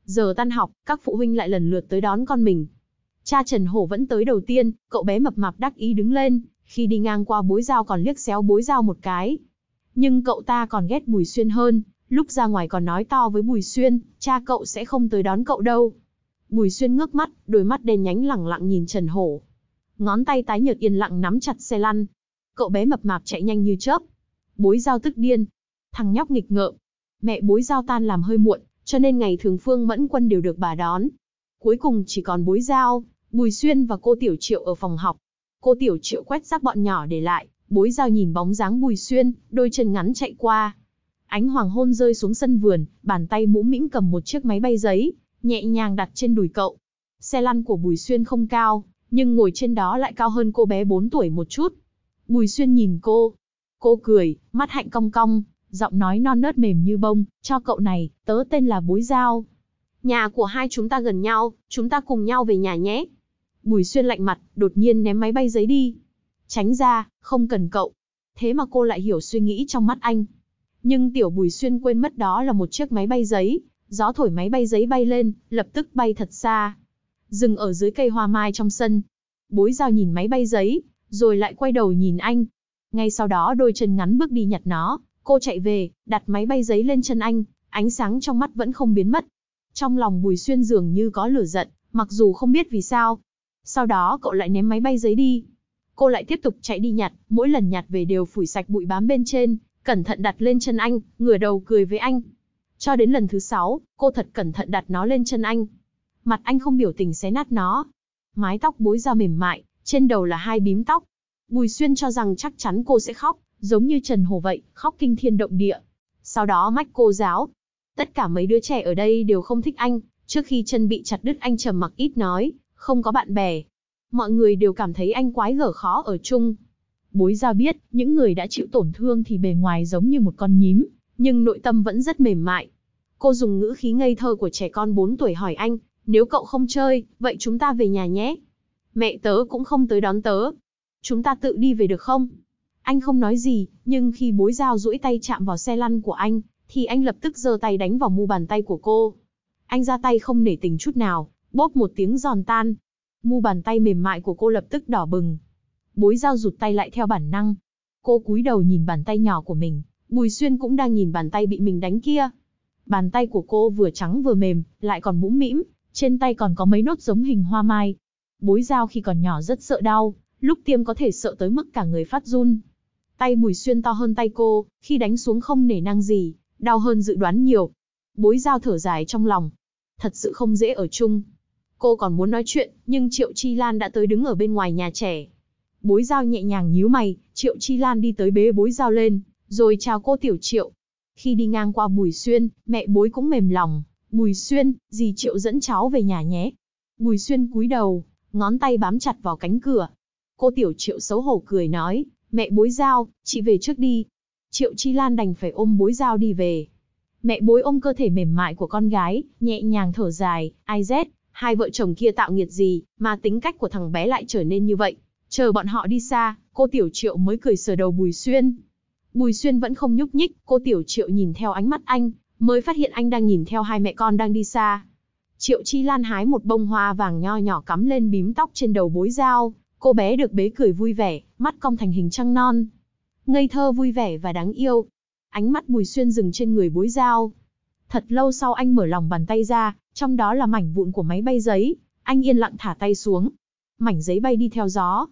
[SPEAKER 1] Giờ tan học, các phụ huynh lại lần lượt tới đón con mình. Cha Trần Hổ vẫn tới đầu tiên, cậu bé mập mạp đắc ý đứng lên, khi đi ngang qua bối dao còn liếc xéo bối dao một cái. Nhưng cậu ta còn ghét Bùi Xuyên hơn, lúc ra ngoài còn nói to với Bùi Xuyên, cha cậu sẽ không tới đón cậu đâu. Bùi Xuyên ngước mắt, đôi mắt đen nhánh lẳng lặng nhìn Trần Hổ. Ngón tay tái nhợt yên lặng nắm chặt xe lăn. Cậu bé mập mạp chạy nhanh như chớp. Bối dao tức điên. Thằng nhóc nghịch ngợm. Mẹ bối dao tan làm hơi muộn, cho nên ngày thường Phương Mẫn Quân đều được bà đón. Cuối cùng chỉ còn Bối Giao, Bùi Xuyên và cô Tiểu Triệu ở phòng học. Cô Tiểu Triệu quét xác bọn nhỏ để lại, Bối Giao nhìn bóng dáng Bùi Xuyên, đôi chân ngắn chạy qua. Ánh hoàng hôn rơi xuống sân vườn, bàn tay mũ mĩm cầm một chiếc máy bay giấy, nhẹ nhàng đặt trên đùi cậu. Xe lăn của Bùi Xuyên không cao, nhưng ngồi trên đó lại cao hơn cô bé 4 tuổi một chút. Bùi Xuyên nhìn cô. Cô cười, mắt hạnh cong cong, giọng nói non nớt mềm như bông, cho cậu này, tớ tên là Bối Giao. Nhà của hai chúng ta gần nhau, chúng ta cùng nhau về nhà nhé. Bùi xuyên lạnh mặt, đột nhiên ném máy bay giấy đi. Tránh ra, không cần cậu. Thế mà cô lại hiểu suy nghĩ trong mắt anh. Nhưng tiểu bùi xuyên quên mất đó là một chiếc máy bay giấy. Gió thổi máy bay giấy bay lên, lập tức bay thật xa. Dừng ở dưới cây hoa mai trong sân. Bối giao nhìn máy bay giấy, rồi lại quay đầu nhìn anh. Ngay sau đó đôi chân ngắn bước đi nhặt nó, Cô chạy về, đặt máy bay giấy lên chân anh, ánh sáng trong mắt vẫn không biến mất. Trong lòng Bùi Xuyên dường như có lửa giận, mặc dù không biết vì sao. Sau đó cậu lại ném máy bay giấy đi. Cô lại tiếp tục chạy đi nhặt, mỗi lần nhặt về đều phủi sạch bụi bám bên trên, cẩn thận đặt lên chân anh, ngửa đầu cười với anh. Cho đến lần thứ sáu, cô thật cẩn thận đặt nó lên chân anh. Mặt anh không biểu tình xé nát nó. Mái tóc bối ra mềm mại, trên đầu là hai bím tóc. Bùi Xuyên cho rằng chắc chắn cô sẽ khóc, giống như Trần Hồ vậy, khóc kinh thiên động địa. Sau đó mách cô giáo. Tất cả mấy đứa trẻ ở đây đều không thích anh, trước khi chân bị chặt đứt anh trầm mặc ít nói, không có bạn bè. Mọi người đều cảm thấy anh quái gở khó ở chung. Bối ra biết, những người đã chịu tổn thương thì bề ngoài giống như một con nhím, nhưng nội tâm vẫn rất mềm mại. Cô dùng ngữ khí ngây thơ của trẻ con 4 tuổi hỏi anh, nếu cậu không chơi, vậy chúng ta về nhà nhé. Mẹ tớ cũng không tới đón tớ. Chúng ta tự đi về được không? Anh không nói gì, nhưng khi bối dao duỗi tay chạm vào xe lăn của anh, thì anh lập tức giơ tay đánh vào mu bàn tay của cô. Anh ra tay không nể tình chút nào, bóp một tiếng giòn tan. Mu bàn tay mềm mại của cô lập tức đỏ bừng. Bối dao rụt tay lại theo bản năng. Cô cúi đầu nhìn bàn tay nhỏ của mình, Bùi Xuyên cũng đang nhìn bàn tay bị mình đánh kia. Bàn tay của cô vừa trắng vừa mềm, lại còn mũm mĩm, trên tay còn có mấy nốt giống hình hoa mai. Bối dao khi còn nhỏ rất sợ đau, lúc tiêm có thể sợ tới mức cả người phát run, Tay Bùi Xuyên to hơn tay cô, khi đánh xuống không nể năng gì, đau hơn dự đoán nhiều. Bối giao thở dài trong lòng. Thật sự không dễ ở chung. Cô còn muốn nói chuyện, nhưng Triệu Chi Lan đã tới đứng ở bên ngoài nhà trẻ. Bối giao nhẹ nhàng nhíu mày, Triệu Chi Lan đi tới bế bối giao lên, rồi chào cô Tiểu Triệu. Khi đi ngang qua Bùi Xuyên, mẹ bối cũng mềm lòng. Bùi Xuyên, dì Triệu dẫn cháu về nhà nhé. Bùi Xuyên cúi đầu, ngón tay bám chặt vào cánh cửa. Cô Tiểu Triệu xấu hổ cười nói, Mẹ bối giao, chị về trước đi. Triệu Chi Lan đành phải ôm bối giao đi về. Mẹ bối ôm cơ thể mềm mại của con gái, nhẹ nhàng thở dài, ai rét, hai vợ chồng kia tạo nghiệt gì, mà tính cách của thằng bé lại trở nên như vậy. Chờ bọn họ đi xa, cô Tiểu Triệu mới cười sờ đầu Bùi Xuyên. Bùi Xuyên vẫn không nhúc nhích, cô Tiểu Triệu nhìn theo ánh mắt anh, mới phát hiện anh đang nhìn theo hai mẹ con đang đi xa. Triệu Chi Lan hái một bông hoa vàng nho nhỏ cắm lên bím tóc trên đầu bối dao, cô bé được bế cười vui vẻ, mắt cong thành hình trăng non. Ngây thơ vui vẻ và đáng yêu. Ánh mắt Bùi Xuyên dừng trên người bối dao. Thật lâu sau anh mở lòng bàn tay ra, trong đó là mảnh vụn của máy bay giấy. Anh yên lặng thả tay xuống. Mảnh giấy bay đi theo gió.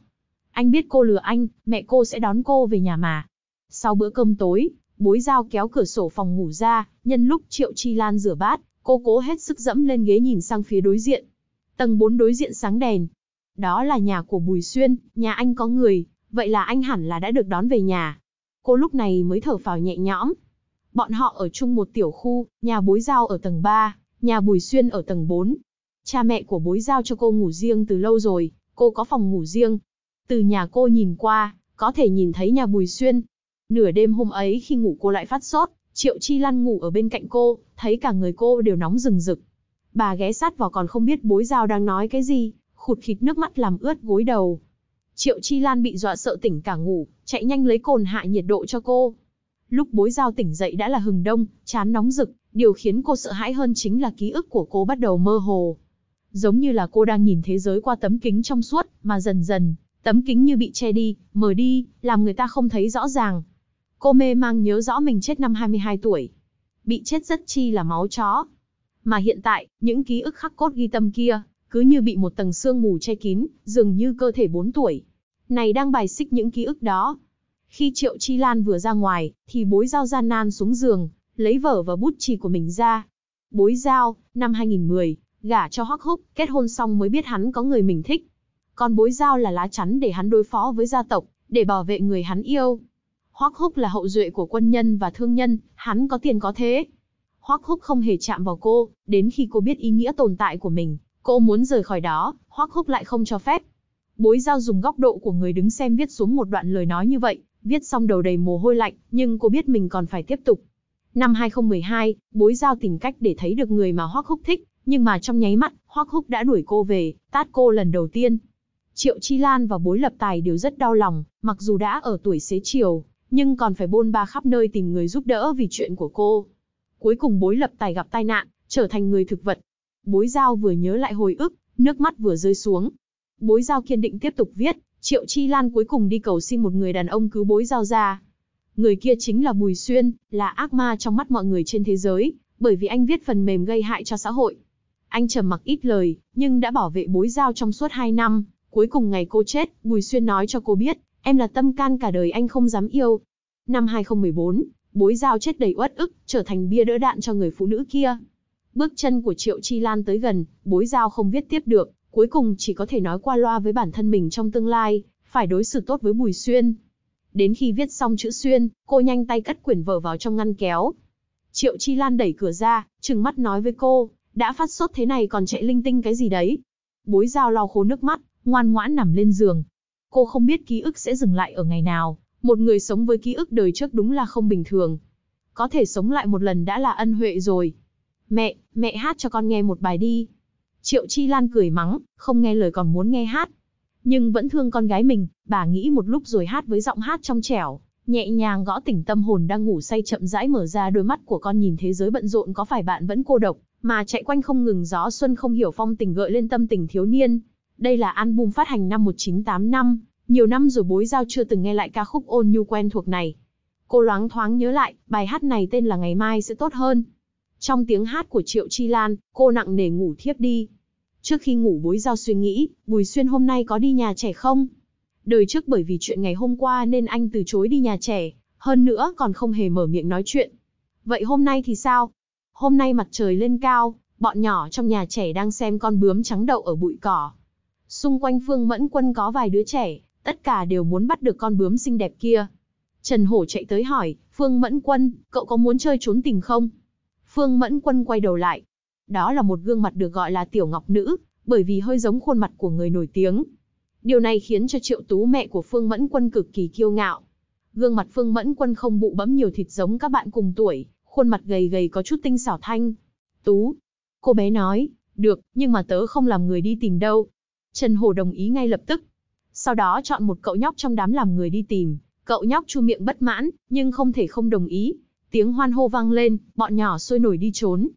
[SPEAKER 1] Anh biết cô lừa anh, mẹ cô sẽ đón cô về nhà mà. Sau bữa cơm tối, bối dao kéo cửa sổ phòng ngủ ra, nhân lúc Triệu Chi Lan rửa bát, cô cố hết sức dẫm lên ghế nhìn sang phía đối diện. Tầng 4 đối diện sáng đèn. Đó là nhà của Bùi Xuyên, nhà anh có người. Vậy là anh hẳn là đã được đón về nhà. Cô lúc này mới thở phào nhẹ nhõm. Bọn họ ở chung một tiểu khu, nhà bối giao ở tầng 3, nhà Bùi Xuyên ở tầng 4. Cha mẹ của bối giao cho cô ngủ riêng từ lâu rồi, cô có phòng ngủ riêng. Từ nhà cô nhìn qua, có thể nhìn thấy nhà Bùi Xuyên. Nửa đêm hôm ấy khi ngủ cô lại phát sốt, Triệu Chi Lan ngủ ở bên cạnh cô, thấy cả người cô đều nóng rừng rực. Bà ghé sát vào còn không biết bối giao đang nói cái gì, khụt khịt nước mắt làm ướt gối đầu. Triệu Chi Lan bị dọa sợ tỉnh cả ngủ, chạy nhanh lấy cồn hạ nhiệt độ cho cô. Lúc bối giao tỉnh dậy đã là hừng đông, chán nóng rực, điều khiến cô sợ hãi hơn chính là ký ức của cô bắt đầu mơ hồ. Giống như là cô đang nhìn thế giới qua tấm kính trong suốt, mà dần dần, tấm kính như bị che đi, mờ đi, làm người ta không thấy rõ ràng. Cô mê mang nhớ rõ mình chết năm 22 tuổi. Bị chết rất chi là máu chó. Mà hiện tại, những ký ức khắc cốt ghi tâm kia, cứ như bị một tầng sương mù che kín, dường như cơ thể 4 tuổi. Này đang bài xích những ký ức đó. Khi Triệu Chi Lan vừa ra ngoài, thì bối giao gian nan xuống giường, lấy vở và bút chì của mình ra. Bối giao, năm 2010, gả cho Hoắc Húc, kết hôn xong mới biết hắn có người mình thích. Còn bối giao là lá chắn để hắn đối phó với gia tộc, để bảo vệ người hắn yêu. Hoắc Húc là hậu duệ của quân nhân và thương nhân, hắn có tiền có thế. Hoắc Húc không hề chạm vào cô, đến khi cô biết ý nghĩa tồn tại của mình, Cô muốn rời khỏi đó, Hoắc Húc lại không cho phép. Bối Giao dùng góc độ của người đứng xem viết xuống một đoạn lời nói như vậy, viết xong đầu đầy mồ hôi lạnh, nhưng cô biết mình còn phải tiếp tục. Năm 2012, Bối Giao tìm cách để thấy được người mà Hoắc Húc thích, nhưng mà trong nháy mắt, Hoắc Húc đã đuổi cô về, tát cô lần đầu tiên. Triệu Chi Lan và Bối Lập Tài đều rất đau lòng, mặc dù đã ở tuổi xế chiều, nhưng còn phải bôn ba khắp nơi tìm người giúp đỡ vì chuyện của cô. Cuối cùng Bối Lập Tài gặp tai nạn, trở thành người thực vật, bối giao vừa nhớ lại hồi ức, nước mắt vừa rơi xuống. Bối giao kiên định tiếp tục viết, Triệu Chi Lan cuối cùng đi cầu xin một người đàn ông cứu bối giao ra. Người kia chính là Bùi Xuyên, là ác ma trong mắt mọi người trên thế giới, bởi vì anh viết phần mềm gây hại cho xã hội. Anh trầm mặc ít lời, nhưng đã bảo vệ bối giao trong suốt 2 năm. Cuối cùng ngày cô chết, Bùi Xuyên nói cho cô biết, em là tâm can cả đời anh không dám yêu. Năm 2014, bối giao chết đầy uất ức, trở thành bia đỡ đạn cho người phụ nữ kia. Bước chân của Triệu Chi Lan tới gần, bối giao không viết tiếp được, cuối cùng chỉ có thể nói qua loa với bản thân mình trong tương lai, phải đối xử tốt với Bùi Xuyên. Đến khi viết xong chữ Xuyên, cô nhanh tay cất quyển vở vào trong ngăn kéo. Triệu Chi Lan đẩy cửa ra, trừng mắt nói với cô, đã phát sốt thế này còn chạy linh tinh cái gì đấy. Bối Giao lau khô nước mắt, ngoan ngoãn nằm lên giường. Cô không biết ký ức sẽ dừng lại ở ngày nào, một người sống với ký ức đời trước đúng là không bình thường. Có thể sống lại một lần đã là ân huệ rồi, Mẹ, mẹ hát cho con nghe một bài đi. Triệu Chi Lan cười mắng, không nghe lời còn muốn nghe hát. Nhưng vẫn thương con gái mình, bà nghĩ một lúc rồi hát với giọng hát trong trẻo, nhẹ nhàng gõ tỉnh tâm hồn đang ngủ say chậm rãi mở ra đôi mắt của con nhìn thế giới bận rộn có phải bạn vẫn cô độc, mà chạy quanh không ngừng gió xuân không hiểu phong tình gợi lên tâm tình thiếu niên. Đây là album phát hành năm 1985, nhiều năm rồi bối giao chưa từng nghe lại ca khúc ôn nhu quen thuộc này. Cô loáng thoáng nhớ lại, bài hát này tên là Ngày mai sẽ tốt hơn, trong tiếng hát của Triệu Chi Lan, cô nặng nề ngủ thiếp đi. Trước khi ngủ bối giao suy nghĩ, Bùi Xuyên hôm nay có đi nhà trẻ không? Đời trước bởi vì chuyện ngày hôm qua nên anh từ chối đi nhà trẻ, hơn nữa còn không hề mở miệng nói chuyện. Vậy hôm nay thì sao? Hôm nay mặt trời lên cao, bọn nhỏ trong nhà trẻ đang xem con bướm trắng đậu ở bụi cỏ. Xung quanh Phương Mẫn Quân có vài đứa trẻ, tất cả đều muốn bắt được con bướm xinh đẹp kia. Trần Hổ chạy tới hỏi, Phương Mẫn Quân, cậu có muốn chơi trốn tìm không? Phương Mẫn Quân quay đầu lại. Đó là một gương mặt được gọi là Tiểu Ngọc Nữ, bởi vì hơi giống khuôn mặt của người nổi tiếng. Điều này khiến cho triệu tú mẹ của Phương Mẫn Quân cực kỳ kiêu ngạo. Gương mặt Phương Mẫn Quân không bụ bấm nhiều thịt giống các bạn cùng tuổi, khuôn mặt gầy gầy có chút tinh xảo thanh. Tú. Cô bé nói, được, nhưng mà tớ không làm người đi tìm đâu. Trần Hồ đồng ý ngay lập tức. Sau đó chọn một cậu nhóc trong đám làm người đi tìm. Cậu nhóc chu miệng bất mãn, nhưng không thể không đồng ý, Tiếng hoan hô vang lên, bọn nhỏ sôi nổi đi trốn.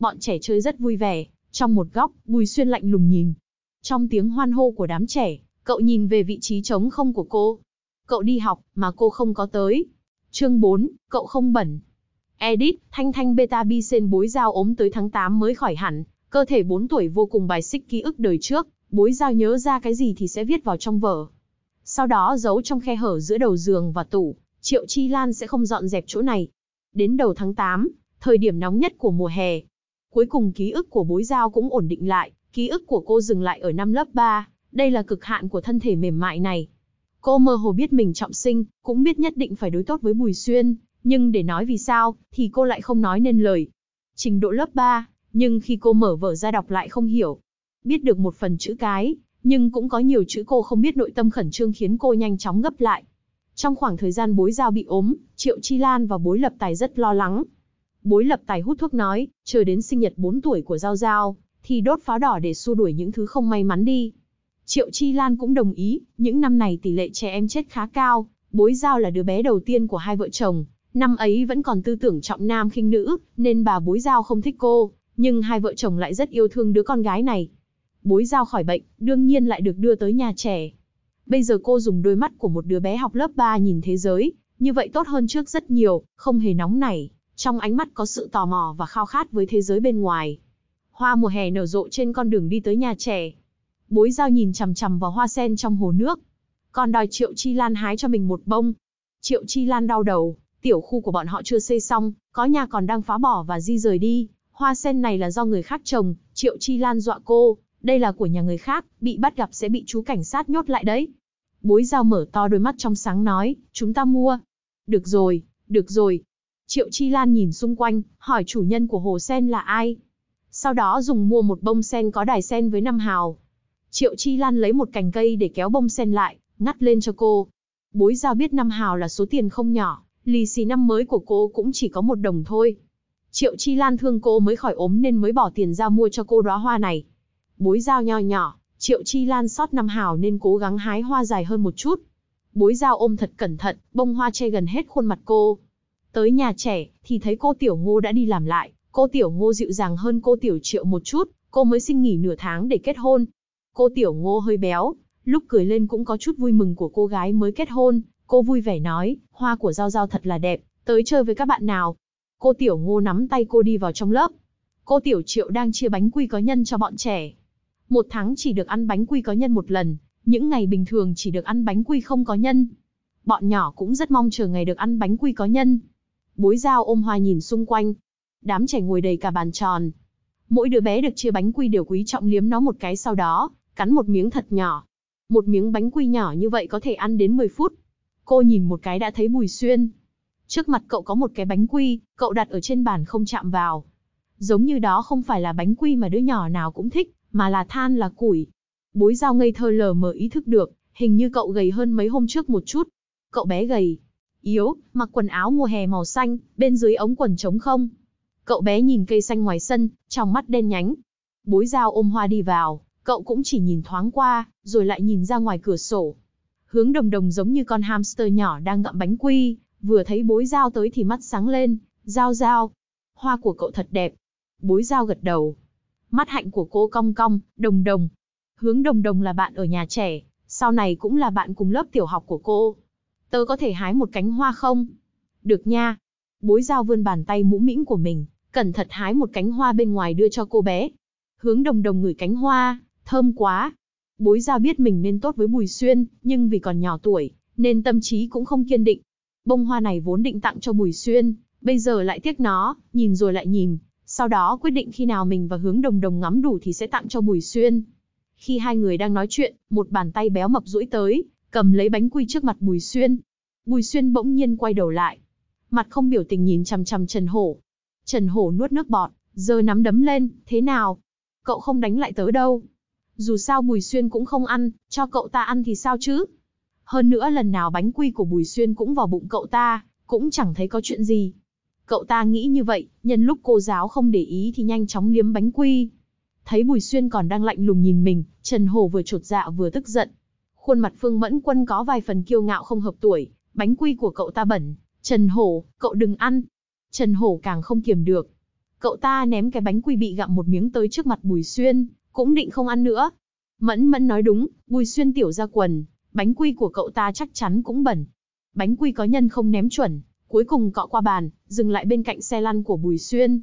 [SPEAKER 1] Bọn trẻ chơi rất vui vẻ, trong một góc, Bùi Xuyên lạnh lùng nhìn. Trong tiếng hoan hô của đám trẻ, cậu nhìn về vị trí trống không của cô. Cậu đi học, mà cô không có tới. Chương 4, cậu không bẩn. Edit, Thanh Thanh Beta bi sen bối giao ốm tới tháng 8 mới khỏi hẳn, cơ thể 4 tuổi vô cùng bài xích ký ức đời trước, bối giao nhớ ra cái gì thì sẽ viết vào trong vở. Sau đó giấu trong khe hở giữa đầu giường và tủ, Triệu Chi Lan sẽ không dọn dẹp chỗ này, đến đầu tháng 8, thời điểm nóng nhất của mùa hè. Cuối cùng ký ức của bối giao cũng ổn định lại, ký ức của cô dừng lại ở năm lớp 3, đây là cực hạn của thân thể mềm mại này. Cô mơ hồ biết mình trọng sinh, cũng biết nhất định phải đối tốt với Bùi Xuyên, nhưng để nói vì sao, thì cô lại không nói nên lời. Trình độ lớp 3, nhưng khi cô mở vở ra đọc lại không hiểu. Biết được một phần chữ cái, nhưng cũng có nhiều chữ cô không biết nội tâm khẩn trương khiến cô nhanh chóng gấp lại. Trong khoảng thời gian bối giao bị ốm, Triệu Chi Lan và Bối Lập Tài rất lo lắng. Bối Lập Tài hút thuốc nói, chờ đến sinh nhật 4 tuổi của Giao Giao, thì đốt pháo đỏ để xua đuổi những thứ không may mắn đi. Triệu Chi Lan cũng đồng ý, những năm này tỷ lệ trẻ em chết khá cao, Bối Giao là đứa bé đầu tiên của hai vợ chồng, năm ấy vẫn còn tư tưởng trọng nam khinh nữ, nên bà Bối Giao không thích cô, nhưng hai vợ chồng lại rất yêu thương đứa con gái này. Bối Giao khỏi bệnh, đương nhiên lại được đưa tới nhà trẻ. Bây giờ cô dùng đôi mắt của một đứa bé học lớp 3 nhìn thế giới, như vậy tốt hơn trước rất nhiều, không hề nóng nảy, trong ánh mắt có sự tò mò và khao khát với thế giới bên ngoài. Hoa mùa hè nở rộ trên con đường đi tới nhà trẻ. Bối Giao nhìn chằm chằm vào hoa sen trong hồ nước. còn đòi Triệu Chi Lan hái cho mình một bông. Triệu Chi Lan đau đầu, tiểu khu của bọn họ chưa xây xong, có nhà còn đang phá bỏ và di rời đi. Hoa sen này là do người khác trồng, Triệu Chi Lan dọa cô, đây là của nhà người khác, bị bắt gặp sẽ bị chú cảnh sát nhốt lại đấy. Bối giao mở to đôi mắt trong sáng nói, chúng ta mua. Được rồi, được rồi. Triệu Chi Lan nhìn xung quanh, hỏi chủ nhân của hồ sen là ai. Sau đó dùng mua một bông sen có đài sen với năm hào. Triệu Chi Lan lấy một cành cây để kéo bông sen lại, ngắt lên cho cô. Bối giao biết năm hào là số tiền không nhỏ, lì xì năm mới của cô cũng chỉ có một đồng thôi. Triệu Chi Lan thương cô mới khỏi ốm nên mới bỏ tiền ra mua cho cô đóa hoa này. Bối giao nho nhỏ, Triệu Chi Lan sót năm hào nên cố gắng hái hoa dài hơn một chút. Bối dao ôm thật cẩn thận, bông hoa che gần hết khuôn mặt cô. Tới nhà trẻ, thì thấy cô Tiểu Ngô đã đi làm lại. Cô Tiểu Ngô dịu dàng hơn cô Tiểu Triệu một chút, cô mới xin nghỉ nửa tháng để kết hôn. Cô Tiểu Ngô hơi béo, lúc cười lên cũng có chút vui mừng của cô gái mới kết hôn. Cô vui vẻ nói, hoa của Giao Giao thật là đẹp, tới chơi với các bạn nào. Cô Tiểu Ngô nắm tay cô đi vào trong lớp. Cô Tiểu Triệu đang chia bánh quy có nhân cho bọn trẻ, một tháng chỉ được ăn bánh quy có nhân một lần, những ngày bình thường chỉ được ăn bánh quy không có nhân. Bọn nhỏ cũng rất mong chờ ngày được ăn bánh quy có nhân. Bối giao ôm hoa nhìn xung quanh. Đám trẻ ngồi đầy cả bàn tròn. Mỗi đứa bé được chia bánh quy đều quý trọng liếm nó một cái sau đó, cắn một miếng thật nhỏ. Một miếng bánh quy nhỏ như vậy có thể ăn đến 10 phút. Cô nhìn một cái đã thấy Bùi Xuyên. Trước mặt cậu có một cái bánh quy, cậu đặt ở trên bàn không chạm vào. Giống như đó không phải là bánh quy mà đứa nhỏ nào cũng thích, mà là than là củi. Bối giao ngây thơ lờ mờ ý thức được, hình như cậu gầy hơn mấy hôm trước một chút. Cậu bé gầy, yếu, mặc quần áo mùa hè màu xanh, bên dưới ống quần trống không. Cậu bé nhìn cây xanh ngoài sân, trong mắt đen nhánh. Bối Giao ôm hoa đi vào, cậu cũng chỉ nhìn thoáng qua, rồi lại nhìn ra ngoài cửa sổ. Hướng đồng đồng giống như con hamster nhỏ đang ngậm bánh quy, vừa thấy bối Giao tới thì mắt sáng lên, giao giao, Hoa của cậu thật đẹp. Bối Giao gật đầu, mắt hạnh của cô cong cong, đồng đồng. Hướng đồng đồng là bạn ở nhà trẻ, sau này cũng là bạn cùng lớp tiểu học của cô. Tớ có thể hái một cánh hoa không? Được nha. Bối giao vươn bàn tay mũ mĩm của mình, cẩn thận hái một cánh hoa bên ngoài đưa cho cô bé. Hướng đồng đồng ngửi cánh hoa, thơm quá. Bối giao biết mình nên tốt với Bùi Xuyên, nhưng vì còn nhỏ tuổi, nên tâm trí cũng không kiên định. Bông hoa này vốn định tặng cho Bùi Xuyên, bây giờ lại tiếc nó, nhìn rồi lại nhìn, sau đó quyết định khi nào mình và hướng đồng đồng ngắm đủ thì sẽ tặng cho Bùi Xuyên. Khi hai người đang nói chuyện, một bàn tay béo mập duỗi tới, cầm lấy bánh quy trước mặt Bùi Xuyên. Bùi Xuyên bỗng nhiên quay đầu lại. Mặt không biểu tình nhìn chằm chằm Trần Hổ. Trần Hổ nuốt nước bọt, giơ nắm đấm lên, thế nào? Cậu không đánh lại tớ đâu. Dù sao Bùi Xuyên cũng không ăn, cho cậu ta ăn thì sao chứ? Hơn nữa lần nào bánh quy của Bùi Xuyên cũng vào bụng cậu ta, cũng chẳng thấy có chuyện gì, Cậu ta nghĩ như vậy, nhân lúc cô giáo không để ý thì nhanh chóng liếm bánh quy. Thấy Bùi Xuyên còn đang lạnh lùng nhìn mình, Trần Hồ vừa trột dạ vừa tức giận. Khuôn mặt Phương Mẫn Quân có vài phần kiêu ngạo không hợp tuổi, bánh quy của cậu ta bẩn. Trần Hổ, cậu đừng ăn. Trần Hổ càng không kiềm được. Cậu ta ném cái bánh quy bị gặm một miếng tới trước mặt Bùi Xuyên, cũng định không ăn nữa. Mẫn Mẫn nói đúng, Bùi Xuyên tiểu ra quần, bánh quy của cậu ta chắc chắn cũng bẩn. Bánh quy có nhân không ném chuẩn, cuối cùng cọ qua bàn, dừng lại bên cạnh xe lăn của Bùi Xuyên.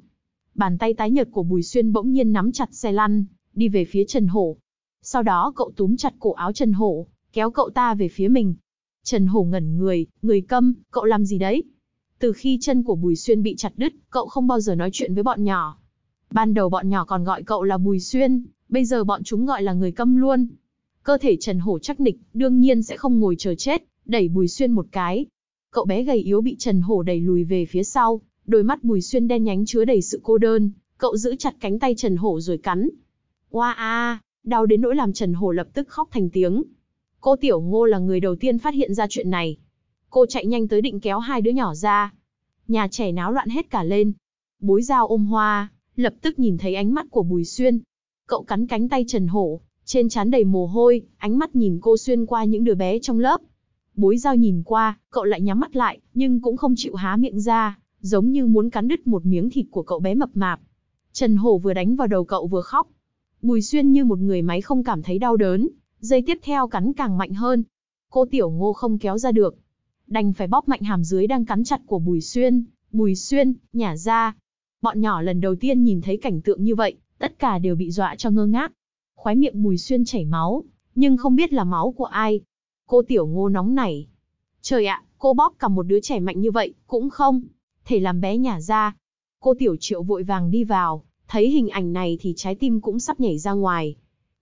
[SPEAKER 1] Bàn tay tái nhợt của Bùi Xuyên bỗng nhiên nắm chặt xe lăn, đi về phía Trần Hổ. Sau đó cậu túm chặt cổ áo Trần Hổ, kéo cậu ta về phía mình. Trần Hổ ngẩn người, người câm, cậu làm gì đấy? Từ khi chân của Bùi Xuyên bị chặt đứt, cậu không bao giờ nói chuyện với bọn nhỏ. Ban đầu bọn nhỏ còn gọi cậu là Bùi Xuyên, bây giờ bọn chúng gọi là người câm luôn. Cơ thể Trần Hổ chắc nịch, đương nhiên sẽ không ngồi chờ chết, đẩy Bùi Xuyên một cái, Cậu bé gầy yếu bị Trần Hổ đẩy lùi về phía sau, đôi mắt Bùi Xuyên đen nhánh chứa đầy sự cô đơn, cậu giữ chặt cánh tay Trần Hổ rồi cắn. Oa a, đau đến nỗi làm Trần Hổ lập tức khóc thành tiếng. Cô Tiểu Ngô là người đầu tiên phát hiện ra chuyện này. Cô chạy nhanh tới định kéo hai đứa nhỏ ra. Nhà trẻ náo loạn hết cả lên. Bối dao ôm hoa, lập tức nhìn thấy ánh mắt của Bùi Xuyên. Cậu cắn cánh tay Trần Hổ, trên trán đầy mồ hôi, ánh mắt nhìn cô xuyên qua những đứa bé trong lớp. Bối dao nhìn qua, cậu lại nhắm mắt lại, nhưng cũng không chịu há miệng ra, giống như muốn cắn đứt một miếng thịt của cậu bé mập mạp. Trần Hổ vừa đánh vào đầu cậu vừa khóc. Bùi Xuyên như một người máy không cảm thấy đau đớn, dây tiếp theo cắn càng mạnh hơn. Cô Tiểu Ngô không kéo ra được. Đành phải bóp mạnh hàm dưới đang cắn chặt của Bùi Xuyên, Bùi Xuyên, nhả ra. Bọn nhỏ lần đầu tiên nhìn thấy cảnh tượng như vậy, tất cả đều bị dọa cho ngơ ngác. Khóe miệng Bùi Xuyên chảy máu, nhưng không biết là máu của ai cô tiểu ngô nóng nảy. Trời ạ, cô bóp cả một đứa trẻ mạnh như vậy, cũng không. Thể làm bé nhả ra. Cô tiểu triệu vội vàng đi vào, thấy hình ảnh này thì trái tim cũng sắp nhảy ra ngoài.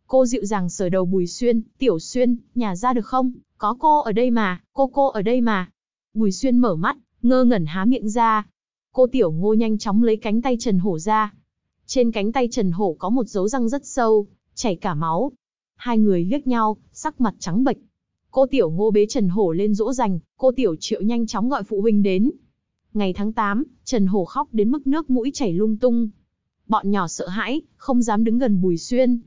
[SPEAKER 1] Cô dịu dàng sờ đầu Bùi Xuyên, Tiểu Xuyên, nhà ra được không? Có cô ở đây mà, cô cô ở đây mà. Bùi Xuyên mở mắt, ngơ ngẩn há miệng ra. Cô Tiểu Ngô nhanh chóng lấy cánh tay Trần Hổ ra. Trên cánh tay Trần Hổ có một dấu răng rất sâu, chảy cả máu. Hai người liếc nhau, sắc mặt trắng bệch. Cô tiểu ngô bế Trần Hổ lên dỗ dành, cô tiểu triệu nhanh chóng gọi phụ huynh đến. Ngày tháng 8, Trần Hổ khóc đến mức nước mũi chảy lung tung. Bọn nhỏ sợ hãi, không dám đứng gần Bùi Xuyên.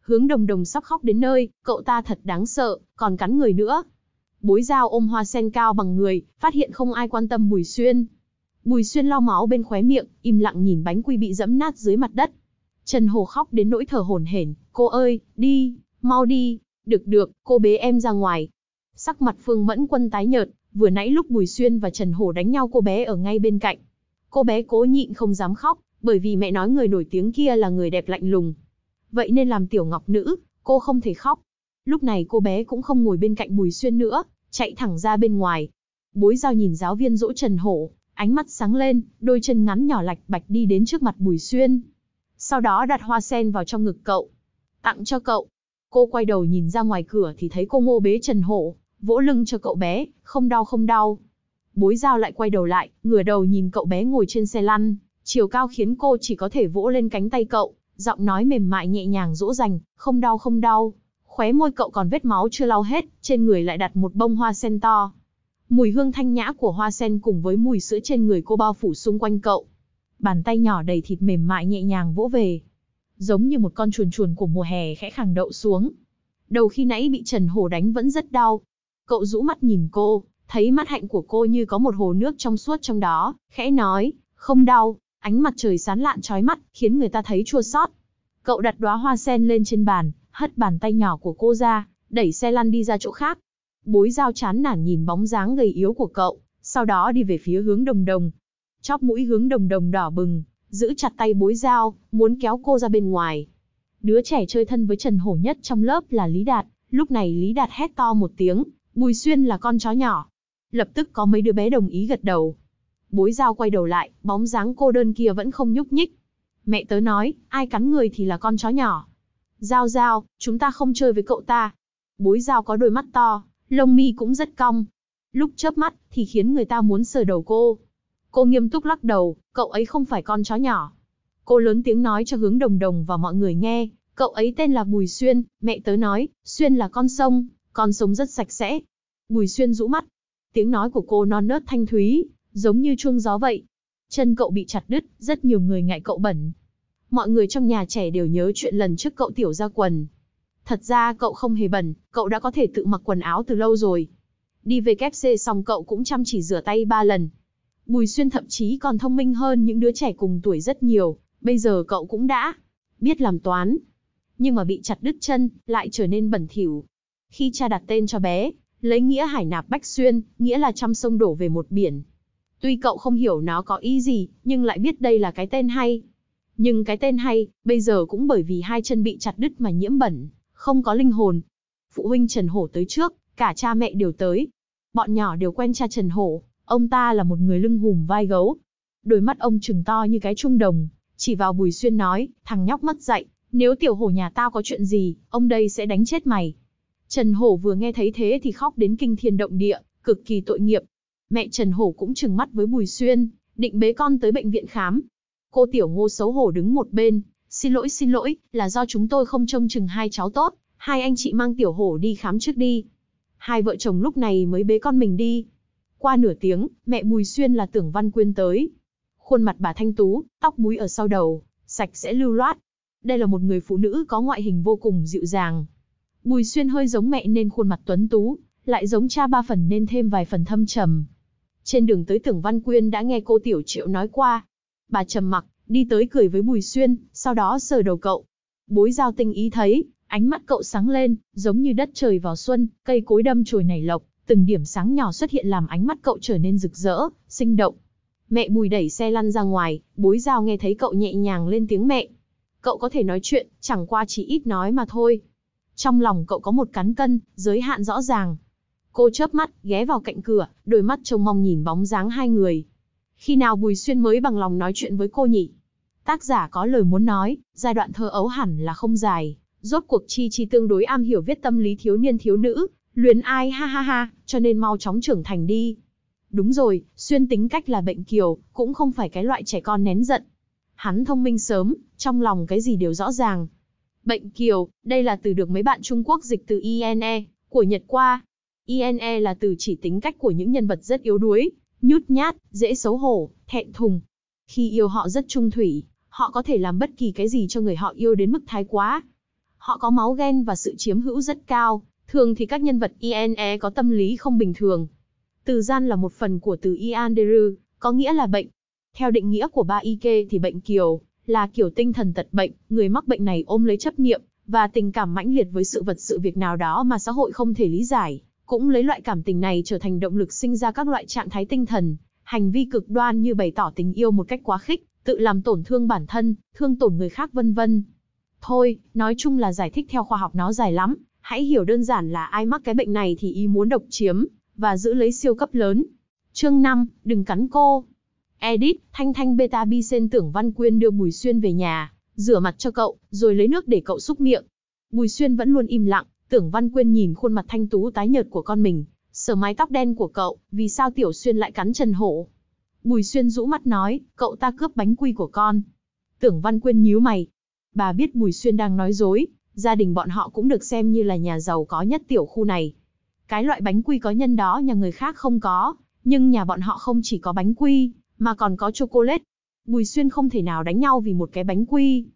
[SPEAKER 1] Hướng đồng đồng sắp khóc đến nơi, cậu ta thật đáng sợ, còn cắn người nữa. Bối dao ôm hoa sen cao bằng người, phát hiện không ai quan tâm Bùi Xuyên. Bùi Xuyên lo máu bên khóe miệng, im lặng nhìn bánh quy bị dẫm nát dưới mặt đất. Trần Hồ khóc đến nỗi thở hổn hển, "Cô ơi, đi, mau đi, được được, cô bế em ra ngoài. Sắc mặt Phương Mẫn Quân tái nhợt, vừa nãy lúc Bùi Xuyên và Trần Hổ đánh nhau cô bé ở ngay bên cạnh. Cô bé cố nhịn không dám khóc, bởi vì mẹ nói người nổi tiếng kia là người đẹp lạnh lùng. Vậy nên làm tiểu ngọc nữ, cô không thể khóc. Lúc này cô bé cũng không ngồi bên cạnh Bùi Xuyên nữa, chạy thẳng ra bên ngoài. Bối giao nhìn giáo viên dỗ Trần Hổ, ánh mắt sáng lên, đôi chân ngắn nhỏ lạch bạch đi đến trước mặt Bùi Xuyên. Sau đó đặt hoa sen vào trong ngực cậu. Tặng cho cậu, Cô quay đầu nhìn ra ngoài cửa thì thấy cô ngô bế Trần Hổ, vỗ lưng cho cậu bé, không đau không đau. Bối giao lại quay đầu lại, ngửa đầu nhìn cậu bé ngồi trên xe lăn, chiều cao khiến cô chỉ có thể vỗ lên cánh tay cậu, giọng nói mềm mại nhẹ nhàng dỗ dành, không đau không đau. Khóe môi cậu còn vết máu chưa lau hết, trên người lại đặt một bông hoa sen to. Mùi hương thanh nhã của hoa sen cùng với mùi sữa trên người cô bao phủ xung quanh cậu. Bàn tay nhỏ đầy thịt mềm mại nhẹ nhàng vỗ về, giống như một con chuồn chuồn của mùa hè khẽ khàng đậu xuống. Đầu khi nãy bị Trần hồ đánh vẫn rất đau. Cậu rũ mắt nhìn cô, thấy mắt hạnh của cô như có một hồ nước trong suốt trong đó, khẽ nói, không đau, ánh mặt trời sán lạn trói mắt, khiến người ta thấy chua xót. Cậu đặt đóa hoa sen lên trên bàn, hất bàn tay nhỏ của cô ra, đẩy xe lăn đi ra chỗ khác. Bối dao chán nản nhìn bóng dáng gầy yếu của cậu, sau đó đi về phía hướng đồng đồng. Chóp mũi hướng đồng đồng đỏ bừng, giữ chặt tay bối dao, muốn kéo cô ra bên ngoài. Đứa trẻ chơi thân với Trần Hổ nhất trong lớp là Lý Đạt, lúc này Lý Đạt hét to một tiếng, Bùi Xuyên là con chó nhỏ. Lập tức có mấy đứa bé đồng ý gật đầu. Bối dao quay đầu lại, bóng dáng cô đơn kia vẫn không nhúc nhích. Mẹ tớ nói, ai cắn người thì là con chó nhỏ. Giao giao, chúng ta không chơi với cậu ta. Bối dao có đôi mắt to, lông mi cũng rất cong. Lúc chớp mắt thì khiến người ta muốn sờ đầu cô. Cô nghiêm túc lắc đầu, cậu ấy không phải con chó nhỏ. Cô lớn tiếng nói cho hướng đồng đồng và mọi người nghe, cậu ấy tên là Bùi Xuyên, mẹ tớ nói, Xuyên là con sông, con sống rất sạch sẽ. Bùi Xuyên rũ mắt, tiếng nói của cô non nớt thanh thúy, giống như chuông gió vậy. Chân cậu bị chặt đứt, rất nhiều người ngại cậu bẩn. Mọi người trong nhà trẻ đều nhớ chuyện lần trước cậu tiểu ra quần. Thật ra cậu không hề bẩn, cậu đã có thể tự mặc quần áo từ lâu rồi. Đi về kép KFC xong cậu cũng chăm chỉ rửa tay ba lần, Bùi Xuyên thậm chí còn thông minh hơn những đứa trẻ cùng tuổi rất nhiều, bây giờ cậu cũng đã biết làm toán. Nhưng mà bị chặt đứt chân, lại trở nên bẩn thỉu. Khi cha đặt tên cho bé, lấy nghĩa hải nạp bách xuyên, nghĩa là trăm sông đổ về một biển. Tuy cậu không hiểu nó có ý gì, nhưng lại biết đây là cái tên hay. Nhưng cái tên hay, bây giờ cũng bởi vì hai chân bị chặt đứt mà nhiễm bẩn, không có linh hồn. Phụ huynh Trần Hổ tới trước, cả cha mẹ đều tới. Bọn nhỏ đều quen cha Trần Hổ, Ông ta là một người lưng hùm vai gấu. Đôi mắt ông trừng to như cái trung đồng, chỉ vào Bùi Xuyên nói, thằng nhóc mất dạy, nếu tiểu hổ nhà tao có chuyện gì, ông đây sẽ đánh chết mày. Trần Hổ vừa nghe thấy thế thì khóc đến kinh thiên động địa, cực kỳ tội nghiệp. Mẹ Trần Hổ cũng trừng mắt với Bùi Xuyên, định bế con tới bệnh viện khám. Cô Tiểu Ngô xấu hổ đứng một bên, xin lỗi xin lỗi, là do chúng tôi không trông chừng hai cháu tốt, hai anh chị mang Tiểu Hổ đi khám trước đi. Hai vợ chồng lúc này mới bế con mình đi, qua nửa tiếng, mẹ Bùi Xuyên là Tưởng Văn Quyên tới. Khuôn mặt bà thanh tú, tóc búi ở sau đầu, sạch sẽ lưu loát. Đây là một người phụ nữ có ngoại hình vô cùng dịu dàng. Bùi Xuyên hơi giống mẹ nên khuôn mặt tuấn tú, lại giống cha ba phần nên thêm vài phần thâm trầm. Trên đường tới Tưởng Văn Quyên đã nghe cô Tiểu Triệu nói qua. Bà trầm mặc, đi tới cười với Bùi Xuyên, sau đó sờ đầu cậu. Bối giao tinh ý thấy, ánh mắt cậu sáng lên, giống như đất trời vào xuân, cây cối đâm chồi nảy lộc, từng điểm sáng nhỏ xuất hiện làm ánh mắt cậu trở nên rực rỡ, sinh động. Mẹ Bùi đẩy xe lăn ra ngoài, bối giao nghe thấy cậu nhẹ nhàng lên tiếng mẹ. Cậu có thể nói chuyện, chẳng qua chỉ ít nói mà thôi. Trong lòng cậu có một cán cân, giới hạn rõ ràng. Cô chớp mắt, ghé vào cạnh cửa, đôi mắt trông mong nhìn bóng dáng hai người. Khi nào Bùi Xuyên mới bằng lòng nói chuyện với cô nhỉ? Tác giả có lời muốn nói, giai đoạn thơ ấu hẳn là không dài. Rốt cuộc Chi Chi tương đối am hiểu viết tâm lý thiếu niên thiếu nữ, Luyến ai ha ha ha, cho nên mau chóng trưởng thành đi. Đúng rồi, xuyên tính cách là bệnh kiều, cũng không phải cái loại trẻ con nén giận. Hắn thông minh sớm, trong lòng cái gì đều rõ ràng. Bệnh kiều, đây là từ được mấy bạn Trung Quốc dịch từ INE, của Nhật qua. INE là từ chỉ tính cách của những nhân vật rất yếu đuối, nhút nhát, dễ xấu hổ, thẹn thùng. Khi yêu họ rất trung thủy, họ có thể làm bất kỳ cái gì cho người họ yêu đến mức thái quá. Họ có máu ghen và sự chiếm hữu rất cao, Thường thì các nhân vật INE có tâm lý không bình thường. Từ gian là một phần của từ Ianderu, có nghĩa là bệnh. Theo định nghĩa của ba Ike thì bệnh kiều là kiểu tinh thần tật bệnh, người mắc bệnh này ôm lấy chấp niệm và tình cảm mãnh liệt với sự vật sự việc nào đó mà xã hội không thể lý giải, cũng lấy loại cảm tình này trở thành động lực sinh ra các loại trạng thái tinh thần, hành vi cực đoan như bày tỏ tình yêu một cách quá khích, tự làm tổn thương bản thân, thương tổn người khác vân vân. Thôi, nói chung là giải thích theo khoa học nó dài lắm, Hãy hiểu đơn giản là ai mắc cái bệnh này thì ý muốn độc chiếm, và giữ lấy siêu cấp lớn. Chương 5, đừng cắn cô. Edit, Thanh Thanh Beta Bicen tưởng Văn Quyên đưa Bùi Xuyên về nhà, rửa mặt cho cậu, rồi lấy nước để cậu xúc miệng. Bùi Xuyên vẫn luôn im lặng, tưởng Văn Quyên nhìn khuôn mặt thanh tú tái nhợt của con mình, sờ mái tóc đen của cậu, vì sao Tiểu Xuyên lại cắn Trần Hổ. Bùi Xuyên rũ mắt nói, cậu ta cướp bánh quy của con. Tưởng Văn Quyên nhíu mày. Bà biết Bùi Xuyên đang nói dối, gia đình bọn họ cũng được xem như là nhà giàu có nhất tiểu khu này. Cái loại bánh quy có nhân đó nhà người khác không có, nhưng nhà bọn họ không chỉ có bánh quy, mà còn có chocolate. Bùi Xuyên không thể nào đánh nhau vì một cái bánh quy.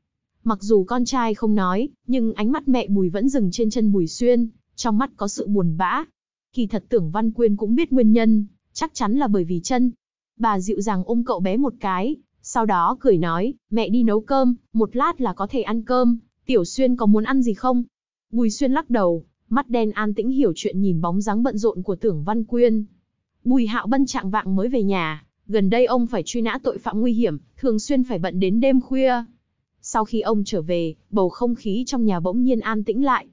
[SPEAKER 1] Mặc dù con trai không nói, nhưng ánh mắt mẹ Bùi vẫn dừng trên chân Bùi Xuyên, trong mắt có sự buồn bã. Kỳ thật tưởng Văn Quyên cũng biết nguyên nhân, chắc chắn là bởi vì chân. Bà dịu dàng ôm cậu bé một cái, sau đó cười nói, mẹ đi nấu cơm, một lát là có thể ăn cơm, Tiểu Xuyên có muốn ăn gì không? Bùi Xuyên lắc đầu, mắt đen an tĩnh hiểu chuyện nhìn bóng dáng bận rộn của Tưởng Văn Quyên. Bùi Hạo Bân trạng vạng mới về nhà, gần đây ông phải truy nã tội phạm nguy hiểm, thường xuyên phải bận đến đêm khuya. Sau khi ông trở về, bầu không khí trong nhà bỗng nhiên an tĩnh lại.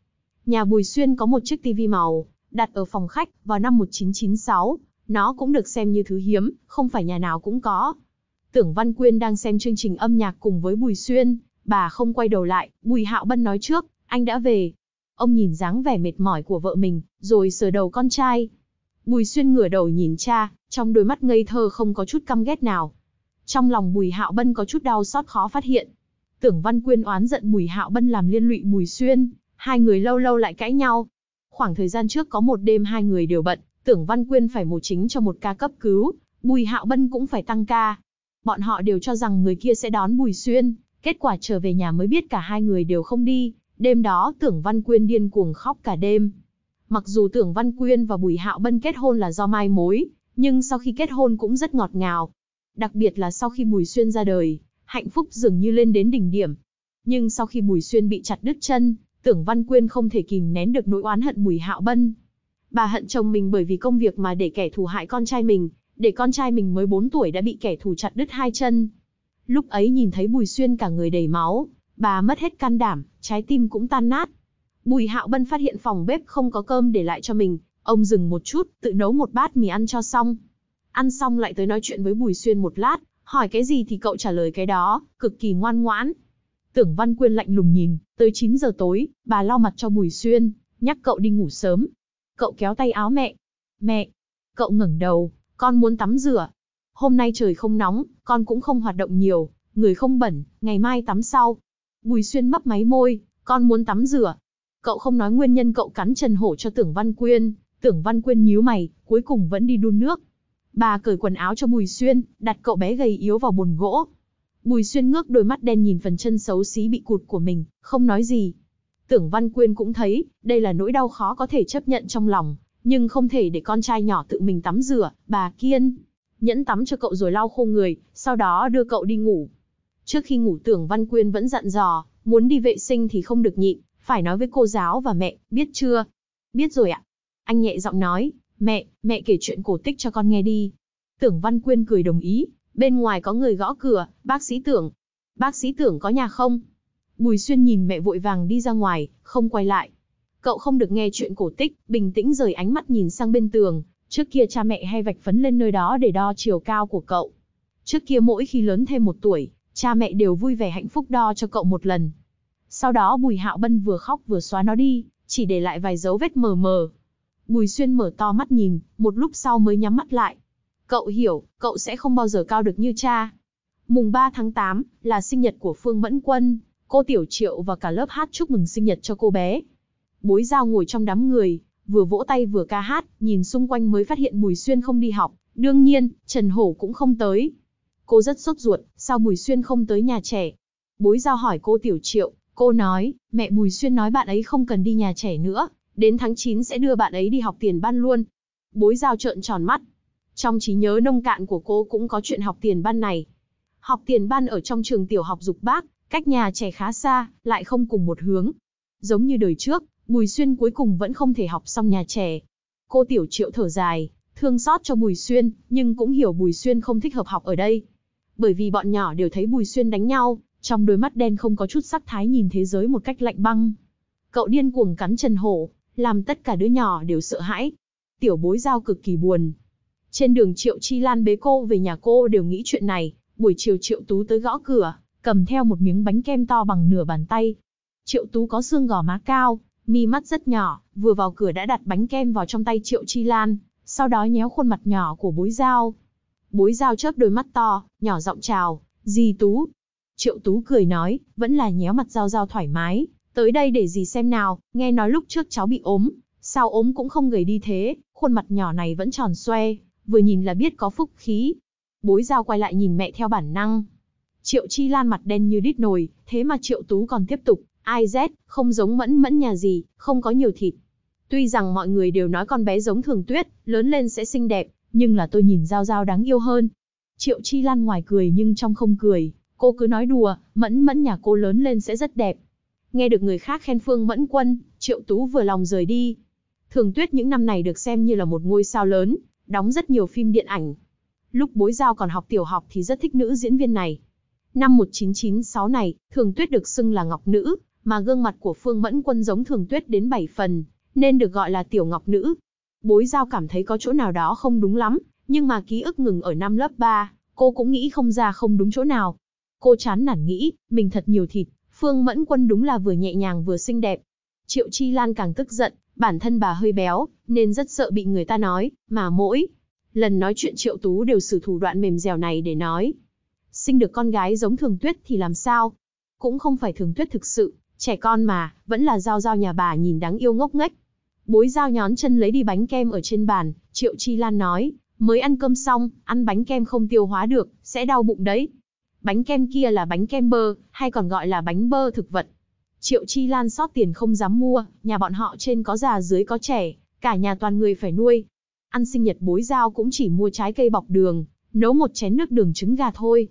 [SPEAKER 1] Nhà Bùi Xuyên có một chiếc tivi màu, đặt ở phòng khách vào năm 1996, nó cũng được xem như thứ hiếm, không phải nhà nào cũng có. Tưởng Văn Quyên đang xem chương trình âm nhạc cùng với Bùi Xuyên, Bà không quay đầu lại, Bùi Hạo Bân nói trước, anh đã về. Ông nhìn dáng vẻ mệt mỏi của vợ mình, rồi sờ đầu con trai. Bùi Xuyên ngửa đầu nhìn cha, trong đôi mắt ngây thơ không có chút căm ghét nào. Trong lòng Bùi Hạo Bân có chút đau xót khó phát hiện. Tưởng Văn Quyên oán giận Bùi Hạo Bân làm liên lụy Bùi Xuyên, hai người lâu lâu lại cãi nhau. Khoảng thời gian trước có một đêm hai người đều bận, Tưởng Văn Quyên phải mổ chính cho một ca cấp cứu, Bùi Hạo Bân cũng phải tăng ca. Bọn họ đều cho rằng người kia sẽ đón Bùi Xuyên, Kết quả trở về nhà mới biết cả hai người đều không đi, đêm đó Tưởng Văn Quyên điên cuồng khóc cả đêm. Mặc dù Tưởng Văn Quyên và Bùi Hạo Bân kết hôn là do mai mối, nhưng sau khi kết hôn cũng rất ngọt ngào. Đặc biệt là sau khi Bùi Xuyên ra đời, hạnh phúc dường như lên đến đỉnh điểm. Nhưng sau khi Bùi Xuyên bị chặt đứt chân, Tưởng Văn Quyên không thể kìm nén được nỗi oán hận Bùi Hạo Bân. Bà hận chồng mình bởi vì công việc mà để kẻ thù hại con trai mình, để con trai mình mới 4 tuổi đã bị kẻ thù chặt đứt hai chân, Lúc ấy nhìn thấy Bùi Xuyên cả người đầy máu, bà mất hết can đảm, trái tim cũng tan nát. Bùi Hạo Bân phát hiện phòng bếp không có cơm để lại cho mình, ông dừng một chút, tự nấu một bát mì ăn cho xong. Ăn xong lại tới nói chuyện với Bùi Xuyên một lát, hỏi cái gì thì cậu trả lời cái đó, cực kỳ ngoan ngoãn. Tưởng Văn Quyên lạnh lùng nhìn, tới 9 giờ tối, bà lo mặt cho Bùi Xuyên, nhắc cậu đi ngủ sớm. Cậu kéo tay áo mẹ. Mẹ. Cậu ngẩng đầu, con muốn tắm rửa. Hôm nay trời không nóng, con cũng không hoạt động nhiều, người không bẩn, ngày mai tắm sau. Bùi xuyên mấp máy môi, con muốn tắm rửa. Cậu không nói nguyên nhân cậu cắn Trần Hổ cho Tưởng Văn Quyên, Tưởng Văn Quyên nhíu mày, cuối cùng vẫn đi đun nước. Bà cởi quần áo cho Bùi Xuyên, đặt cậu bé gầy yếu vào bồn gỗ. Bùi Xuyên ngước đôi mắt đen nhìn phần chân xấu xí bị cụt của mình, không nói gì. Tưởng Văn Quyên cũng thấy, đây là nỗi đau khó có thể chấp nhận trong lòng, nhưng không thể để con trai nhỏ tự mình tắm rửa, bà kiên nhẫn tắm cho cậu rồi lau khô người, sau đó đưa cậu đi ngủ. Trước khi ngủ tưởng Văn Quyên vẫn dặn dò, muốn đi vệ sinh thì không được nhịn, phải nói với cô giáo và mẹ, biết chưa? Biết rồi ạ. Anh nhẹ giọng nói, mẹ, mẹ kể chuyện cổ tích cho con nghe đi. Tưởng Văn Quyên cười đồng ý, bên ngoài có người gõ cửa, bác sĩ tưởng. Bác sĩ tưởng có nhà không? Bùi Xuyên nhìn mẹ vội vàng đi ra ngoài, không quay lại. Cậu không được nghe chuyện cổ tích, bình tĩnh rời ánh mắt nhìn sang bên tường, Trước kia cha mẹ hay vạch phấn lên nơi đó để đo chiều cao của cậu. Trước kia mỗi khi lớn thêm một tuổi, cha mẹ đều vui vẻ hạnh phúc đo cho cậu một lần. Sau đó Bùi Hạo Bân vừa khóc vừa xóa nó đi, chỉ để lại vài dấu vết mờ mờ. Bùi Xuyên mở to mắt nhìn, một lúc sau mới nhắm mắt lại. Cậu hiểu, cậu sẽ không bao giờ cao được như cha. Mùng 3 tháng 8 là sinh nhật của Phương Mẫn Quân, cô Tiểu Triệu và cả lớp hát chúc mừng sinh nhật cho cô bé. Bối Giao ngồi trong đám người, vừa vỗ tay vừa ca hát, nhìn xung quanh mới phát hiện Bùi Xuyên không đi học, đương nhiên, Trần Hổ cũng không tới. Cô rất sốt ruột, sao Bùi Xuyên không tới nhà trẻ? Bối giao hỏi cô Tiểu Triệu, cô nói, mẹ Bùi Xuyên nói bạn ấy không cần đi nhà trẻ nữa, đến tháng 9 sẽ đưa bạn ấy đi học tiền ban luôn. Bối giao trợn tròn mắt. Trong trí nhớ nông cạn của cô cũng có chuyện học tiền ban này. Học tiền ban ở trong trường tiểu học Dục Bác, cách nhà trẻ khá xa, lại không cùng một hướng. Giống như đời trước, Bùi Xuyên cuối cùng vẫn không thể học xong nhà trẻ. Cô Tiểu Triệu thở dài, thương xót cho Bùi Xuyên, nhưng cũng hiểu Bùi Xuyên không thích hợp học ở đây. Bởi vì bọn nhỏ đều thấy Bùi Xuyên đánh nhau, trong đôi mắt đen không có chút sắc thái nhìn thế giới một cách lạnh băng. Cậu điên cuồng cắn chân Hổ, làm tất cả đứa nhỏ đều sợ hãi. Tiểu bối giao cực kỳ buồn. Trên đường Triệu Chi Lan bế cô về nhà cô đều nghĩ chuyện này, buổi chiều Triệu Tú tới gõ cửa, cầm theo một miếng bánh kem to bằng nửa bàn tay. Triệu Tú có xương gò má cao, Mi mắt rất nhỏ, vừa vào cửa đã đặt bánh kem vào trong tay Triệu Chi Lan, sau đó nhéo khuôn mặt nhỏ của bối dao. Bối dao chớp đôi mắt to, nhỏ giọng chào, dì Tú. Triệu Tú cười nói, vẫn là nhéo mặt dao dao thoải mái, tới đây để dì xem nào, nghe nói lúc trước cháu bị ốm, sao ốm cũng không gầy đi thế, khuôn mặt nhỏ này vẫn tròn xoe, vừa nhìn là biết có phúc khí. Bối dao quay lại nhìn mẹ theo bản năng. Triệu Chi Lan mặt đen như đít nồi, thế mà Triệu Tú còn tiếp tục. Ai z, không giống mẫn mẫn nhà gì, không có nhiều thịt. Tuy rằng mọi người đều nói con bé giống thường tuyết, lớn lên sẽ xinh đẹp, nhưng là tôi nhìn Giao Giao đáng yêu hơn. Triệu Chi Lan ngoài cười nhưng trong không cười, cô cứ nói đùa, mẫn mẫn nhà cô lớn lên sẽ rất đẹp. Nghe được người khác khen Phương Mẫn Quân, Triệu Tú vừa lòng rời đi. Thường Tuyết những năm này được xem như là một ngôi sao lớn, đóng rất nhiều phim điện ảnh. Lúc bối giao còn học tiểu học thì rất thích nữ diễn viên này. Năm 1996 này, Thường Tuyết được xưng là Ngọc Nữ, mà gương mặt của Phương Mẫn Quân giống Thường Tuyết đến bảy phần, nên được gọi là tiểu ngọc nữ. Bối giao cảm thấy có chỗ nào đó không đúng lắm, nhưng mà ký ức ngừng ở năm lớp 3, cô cũng nghĩ không ra không đúng chỗ nào. Cô chán nản nghĩ, mình thật nhiều thịt, Phương Mẫn Quân đúng là vừa nhẹ nhàng vừa xinh đẹp. Triệu Chi Lan càng tức giận, bản thân bà hơi béo, nên rất sợ bị người ta nói, mà mỗi lần nói chuyện Triệu Tú đều sử thủ đoạn mềm dẻo này để nói. Sinh được con gái giống Thường Tuyết thì làm sao? Cũng không phải Thường Tuyết thực sự, Trẻ con mà, vẫn là Giao Giao nhà bà nhìn đáng yêu ngốc nghếch. Bối Giao nhón chân lấy đi bánh kem ở trên bàn, Triệu Chi Lan nói, mới ăn cơm xong, ăn bánh kem không tiêu hóa được, sẽ đau bụng đấy. Bánh kem kia là bánh kem bơ, hay còn gọi là bánh bơ thực vật. Triệu Chi Lan sót tiền không dám mua, nhà bọn họ trên có già dưới có trẻ, cả nhà toàn người phải nuôi. Ăn sinh nhật bối giao cũng chỉ mua trái cây bọc đường, nấu một chén nước đường trứng gà thôi.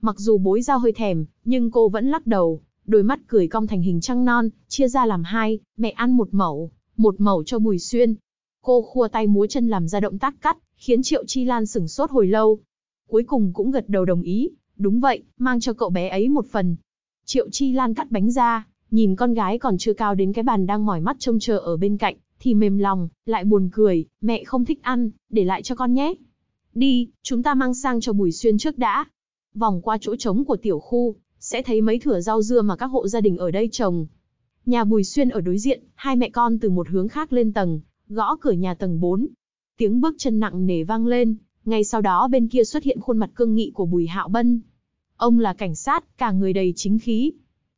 [SPEAKER 1] Mặc dù bối giao hơi thèm, nhưng cô vẫn lắc đầu, đôi mắt cười cong thành hình trăng non, chia ra làm hai, mẹ ăn một mẩu, một mẩu cho Bùi Xuyên. Cô khua tay múa chân làm ra động tác cắt, khiến Triệu Chi Lan sửng sốt hồi lâu. Cuối cùng cũng gật đầu đồng ý, đúng vậy, mang cho cậu bé ấy một phần. Triệu Chi Lan cắt bánh ra, nhìn con gái còn chưa cao đến cái bàn đang mỏi mắt trông chờ ở bên cạnh, thì mềm lòng, lại buồn cười, mẹ không thích ăn, để lại cho con nhé. Đi, chúng ta mang sang cho Bùi Xuyên trước đã. Vòng qua chỗ trống của tiểu khu, sẽ thấy mấy thửa rau dưa mà các hộ gia đình ở đây trồng. Nhà Bùi Xuyên ở đối diện, hai mẹ con từ một hướng khác lên tầng, gõ cửa nhà tầng 4. Tiếng bước chân nặng nề vang lên, ngay sau đó bên kia xuất hiện khuôn mặt cương nghị của Bùi Hạo Bân. Ông là cảnh sát, cả người đầy chính khí.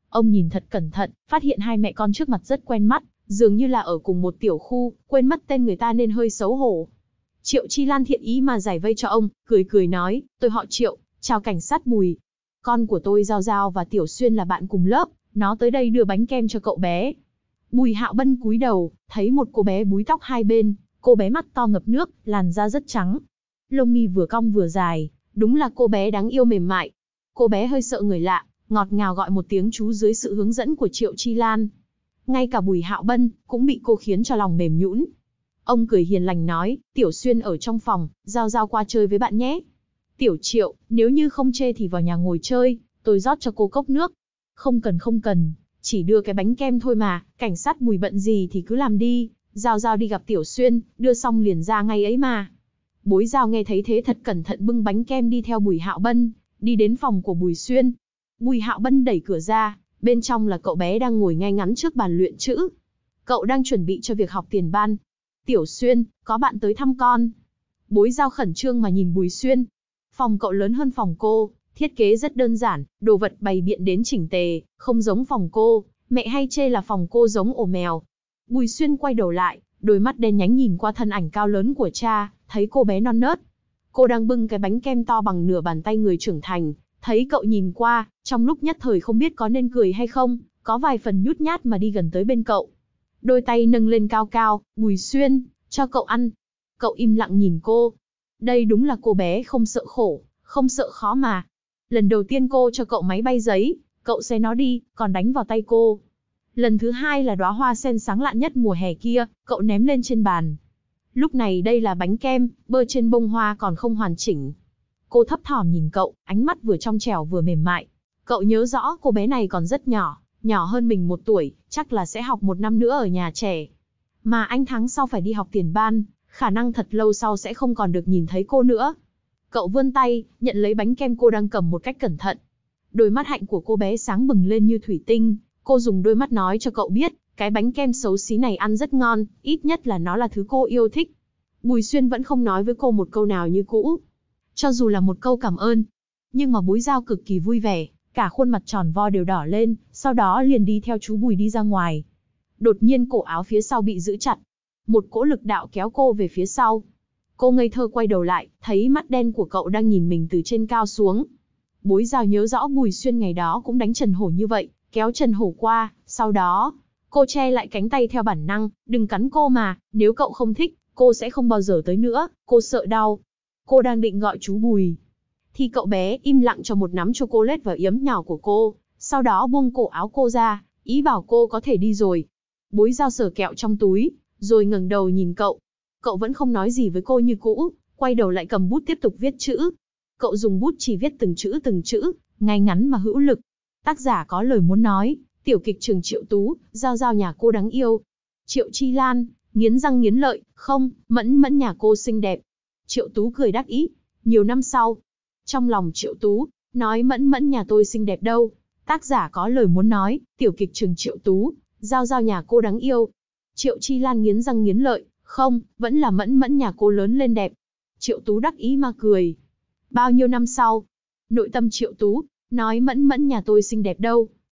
[SPEAKER 1] Ông nhìn thật cẩn thận, phát hiện hai mẹ con trước mặt rất quen mắt, dường như là ở cùng một tiểu khu, quên mất tên người ta nên hơi xấu hổ. Triệu Chi Lan thiện ý mà giải vây cho ông, cười cười nói, tôi họ Triệu, chào cảnh sát Bùi, con của tôi Giao Giao và Tiểu Xuyên là bạn cùng lớp, nó tới đây đưa bánh kem cho cậu bé. Bùi hạo bân cúi đầu, thấy một cô bé búi tóc hai bên, cô bé mắt to ngập nước, làn da rất trắng. Lông mi vừa cong vừa dài, đúng là cô bé đáng yêu mềm mại. Cô bé hơi sợ người lạ, ngọt ngào gọi một tiếng chú dưới sự hướng dẫn của Triệu Chi Lan. Ngay cả Bùi Hạo Bân cũng bị cô khiến cho lòng mềm nhũn. Ông cười hiền lành nói, "Tiểu Xuyên ở trong phòng, giao giao qua chơi với bạn nhé." Tiểu triệu, nếu như không chê thì vào nhà ngồi chơi, tôi rót cho cô cốc nước. Không cần không cần, chỉ đưa cái bánh kem thôi mà, cảnh sát mùi bận gì thì cứ làm đi, Giao Giao đi gặp Tiểu Xuyên, đưa xong liền ra ngay ấy mà. Bối Giao nghe thấy thế thật cẩn thận bưng bánh kem đi theo Bùi Hạo Bân, đi đến phòng của Bùi Xuyên. Bùi Hạo Bân đẩy cửa ra, bên trong là cậu bé đang ngồi ngay ngắn trước bàn luyện chữ. Cậu đang chuẩn bị cho việc học tiền ban. Tiểu Xuyên, có bạn tới thăm con. Bối Giao khẩn trương mà nhìn Bùi Xuyên, Phòng cậu lớn hơn phòng cô, thiết kế rất đơn giản, đồ vật bày biện đến chỉnh tề, không giống phòng cô, mẹ hay chê là phòng cô giống ổ mèo. Bùi Xuyên quay đầu lại, đôi mắt đen nhánh nhìn qua thân ảnh cao lớn của cha, thấy cô bé non nớt. Cô đang bưng cái bánh kem to bằng nửa bàn tay người trưởng thành, thấy cậu nhìn qua, trong lúc nhất thời không biết có nên cười hay không, có vài phần nhút nhát mà đi gần tới bên cậu. Đôi tay nâng lên cao cao, Bùi Xuyên, cho cậu ăn. Cậu im lặng nhìn cô, đây đúng là cô bé không sợ khổ, không sợ khó mà. Lần đầu tiên cô cho cậu máy bay giấy, cậu xé nó đi, còn đánh vào tay cô. Lần thứ hai là đóa hoa sen sáng lạn nhất mùa hè kia, cậu ném lên trên bàn. Lúc này đây là bánh kem, bơ trên bông hoa còn không hoàn chỉnh. Cô thấp thỏm nhìn cậu, ánh mắt vừa trong trẻo vừa mềm mại. Cậu nhớ rõ cô bé này còn rất nhỏ, nhỏ hơn mình một tuổi, chắc là sẽ học một năm nữa ở nhà trẻ. Mà anh thắng sau phải đi học tiền ban, khả năng thật lâu sau sẽ không còn được nhìn thấy cô nữa. Cậu vươn tay, nhận lấy bánh kem cô đang cầm một cách cẩn thận. Đôi mắt hạnh của cô bé sáng bừng lên như thủy tinh, cô dùng đôi mắt nói cho cậu biết, cái bánh kem xấu xí này ăn rất ngon, ít nhất là nó là thứ cô yêu thích. Bùi Xuyên vẫn không nói với cô một câu nào như cũ. Cho dù là một câu cảm ơn, nhưng mà búi dao cực kỳ vui vẻ, cả khuôn mặt tròn vo đều đỏ lên, sau đó liền đi theo chú Bùi đi ra ngoài. Đột nhiên cổ áo phía sau bị giữ chặt, một cỗ lực đạo kéo cô về phía sau. Cô ngây thơ quay đầu lại, thấy mắt đen của cậu đang nhìn mình từ trên cao xuống. Bối Giao nhớ rõ Bùi Xuyên ngày đó cũng đánh Trần Hổ như vậy, kéo Trần Hổ qua, sau đó, cô che lại cánh tay theo bản năng, đừng cắn cô mà, nếu cậu không thích, cô sẽ không bao giờ tới nữa, cô sợ đau. Cô đang định gọi chú Bùi. Thì cậu bé im lặng cho một nắm chocolate vào yếm nhỏ của cô, sau đó buông cổ áo cô ra, ý bảo cô có thể đi rồi. Bối Giao sờ kẹo trong túi, rồi ngẩng đầu nhìn cậu. Cậu vẫn không nói gì với cô như cũ, quay đầu lại cầm bút tiếp tục viết chữ. Cậu dùng bút chỉ viết từng chữ từng chữ, ngay ngắn mà hữu lực. Tác giả có lời muốn nói, tiểu kịch trường Triệu Tú, giao giao nhà cô đáng yêu. Triệu Chi Lan, nghiến răng nghiến lợi, không, mẫn mẫn nhà cô xinh đẹp. Triệu Tú cười đắc ý, nhiều năm sau. Trong lòng Triệu Tú, nói mẫn mẫn nhà tôi xinh đẹp đâu. Tác giả có lời muốn nói, tiểu kịch trường Triệu Tú, giao giao nhà cô đáng yêu. Triệu Chi Lan nghiến răng nghiến lợi, không, vẫn là mẫn mẫn nhà cô lớn lên đẹp. Triệu Tú đắc ý mà cười. Bao nhiêu năm sau? Nội tâm Triệu Tú, nói mẫn mẫn nhà tôi xinh đẹp đâu.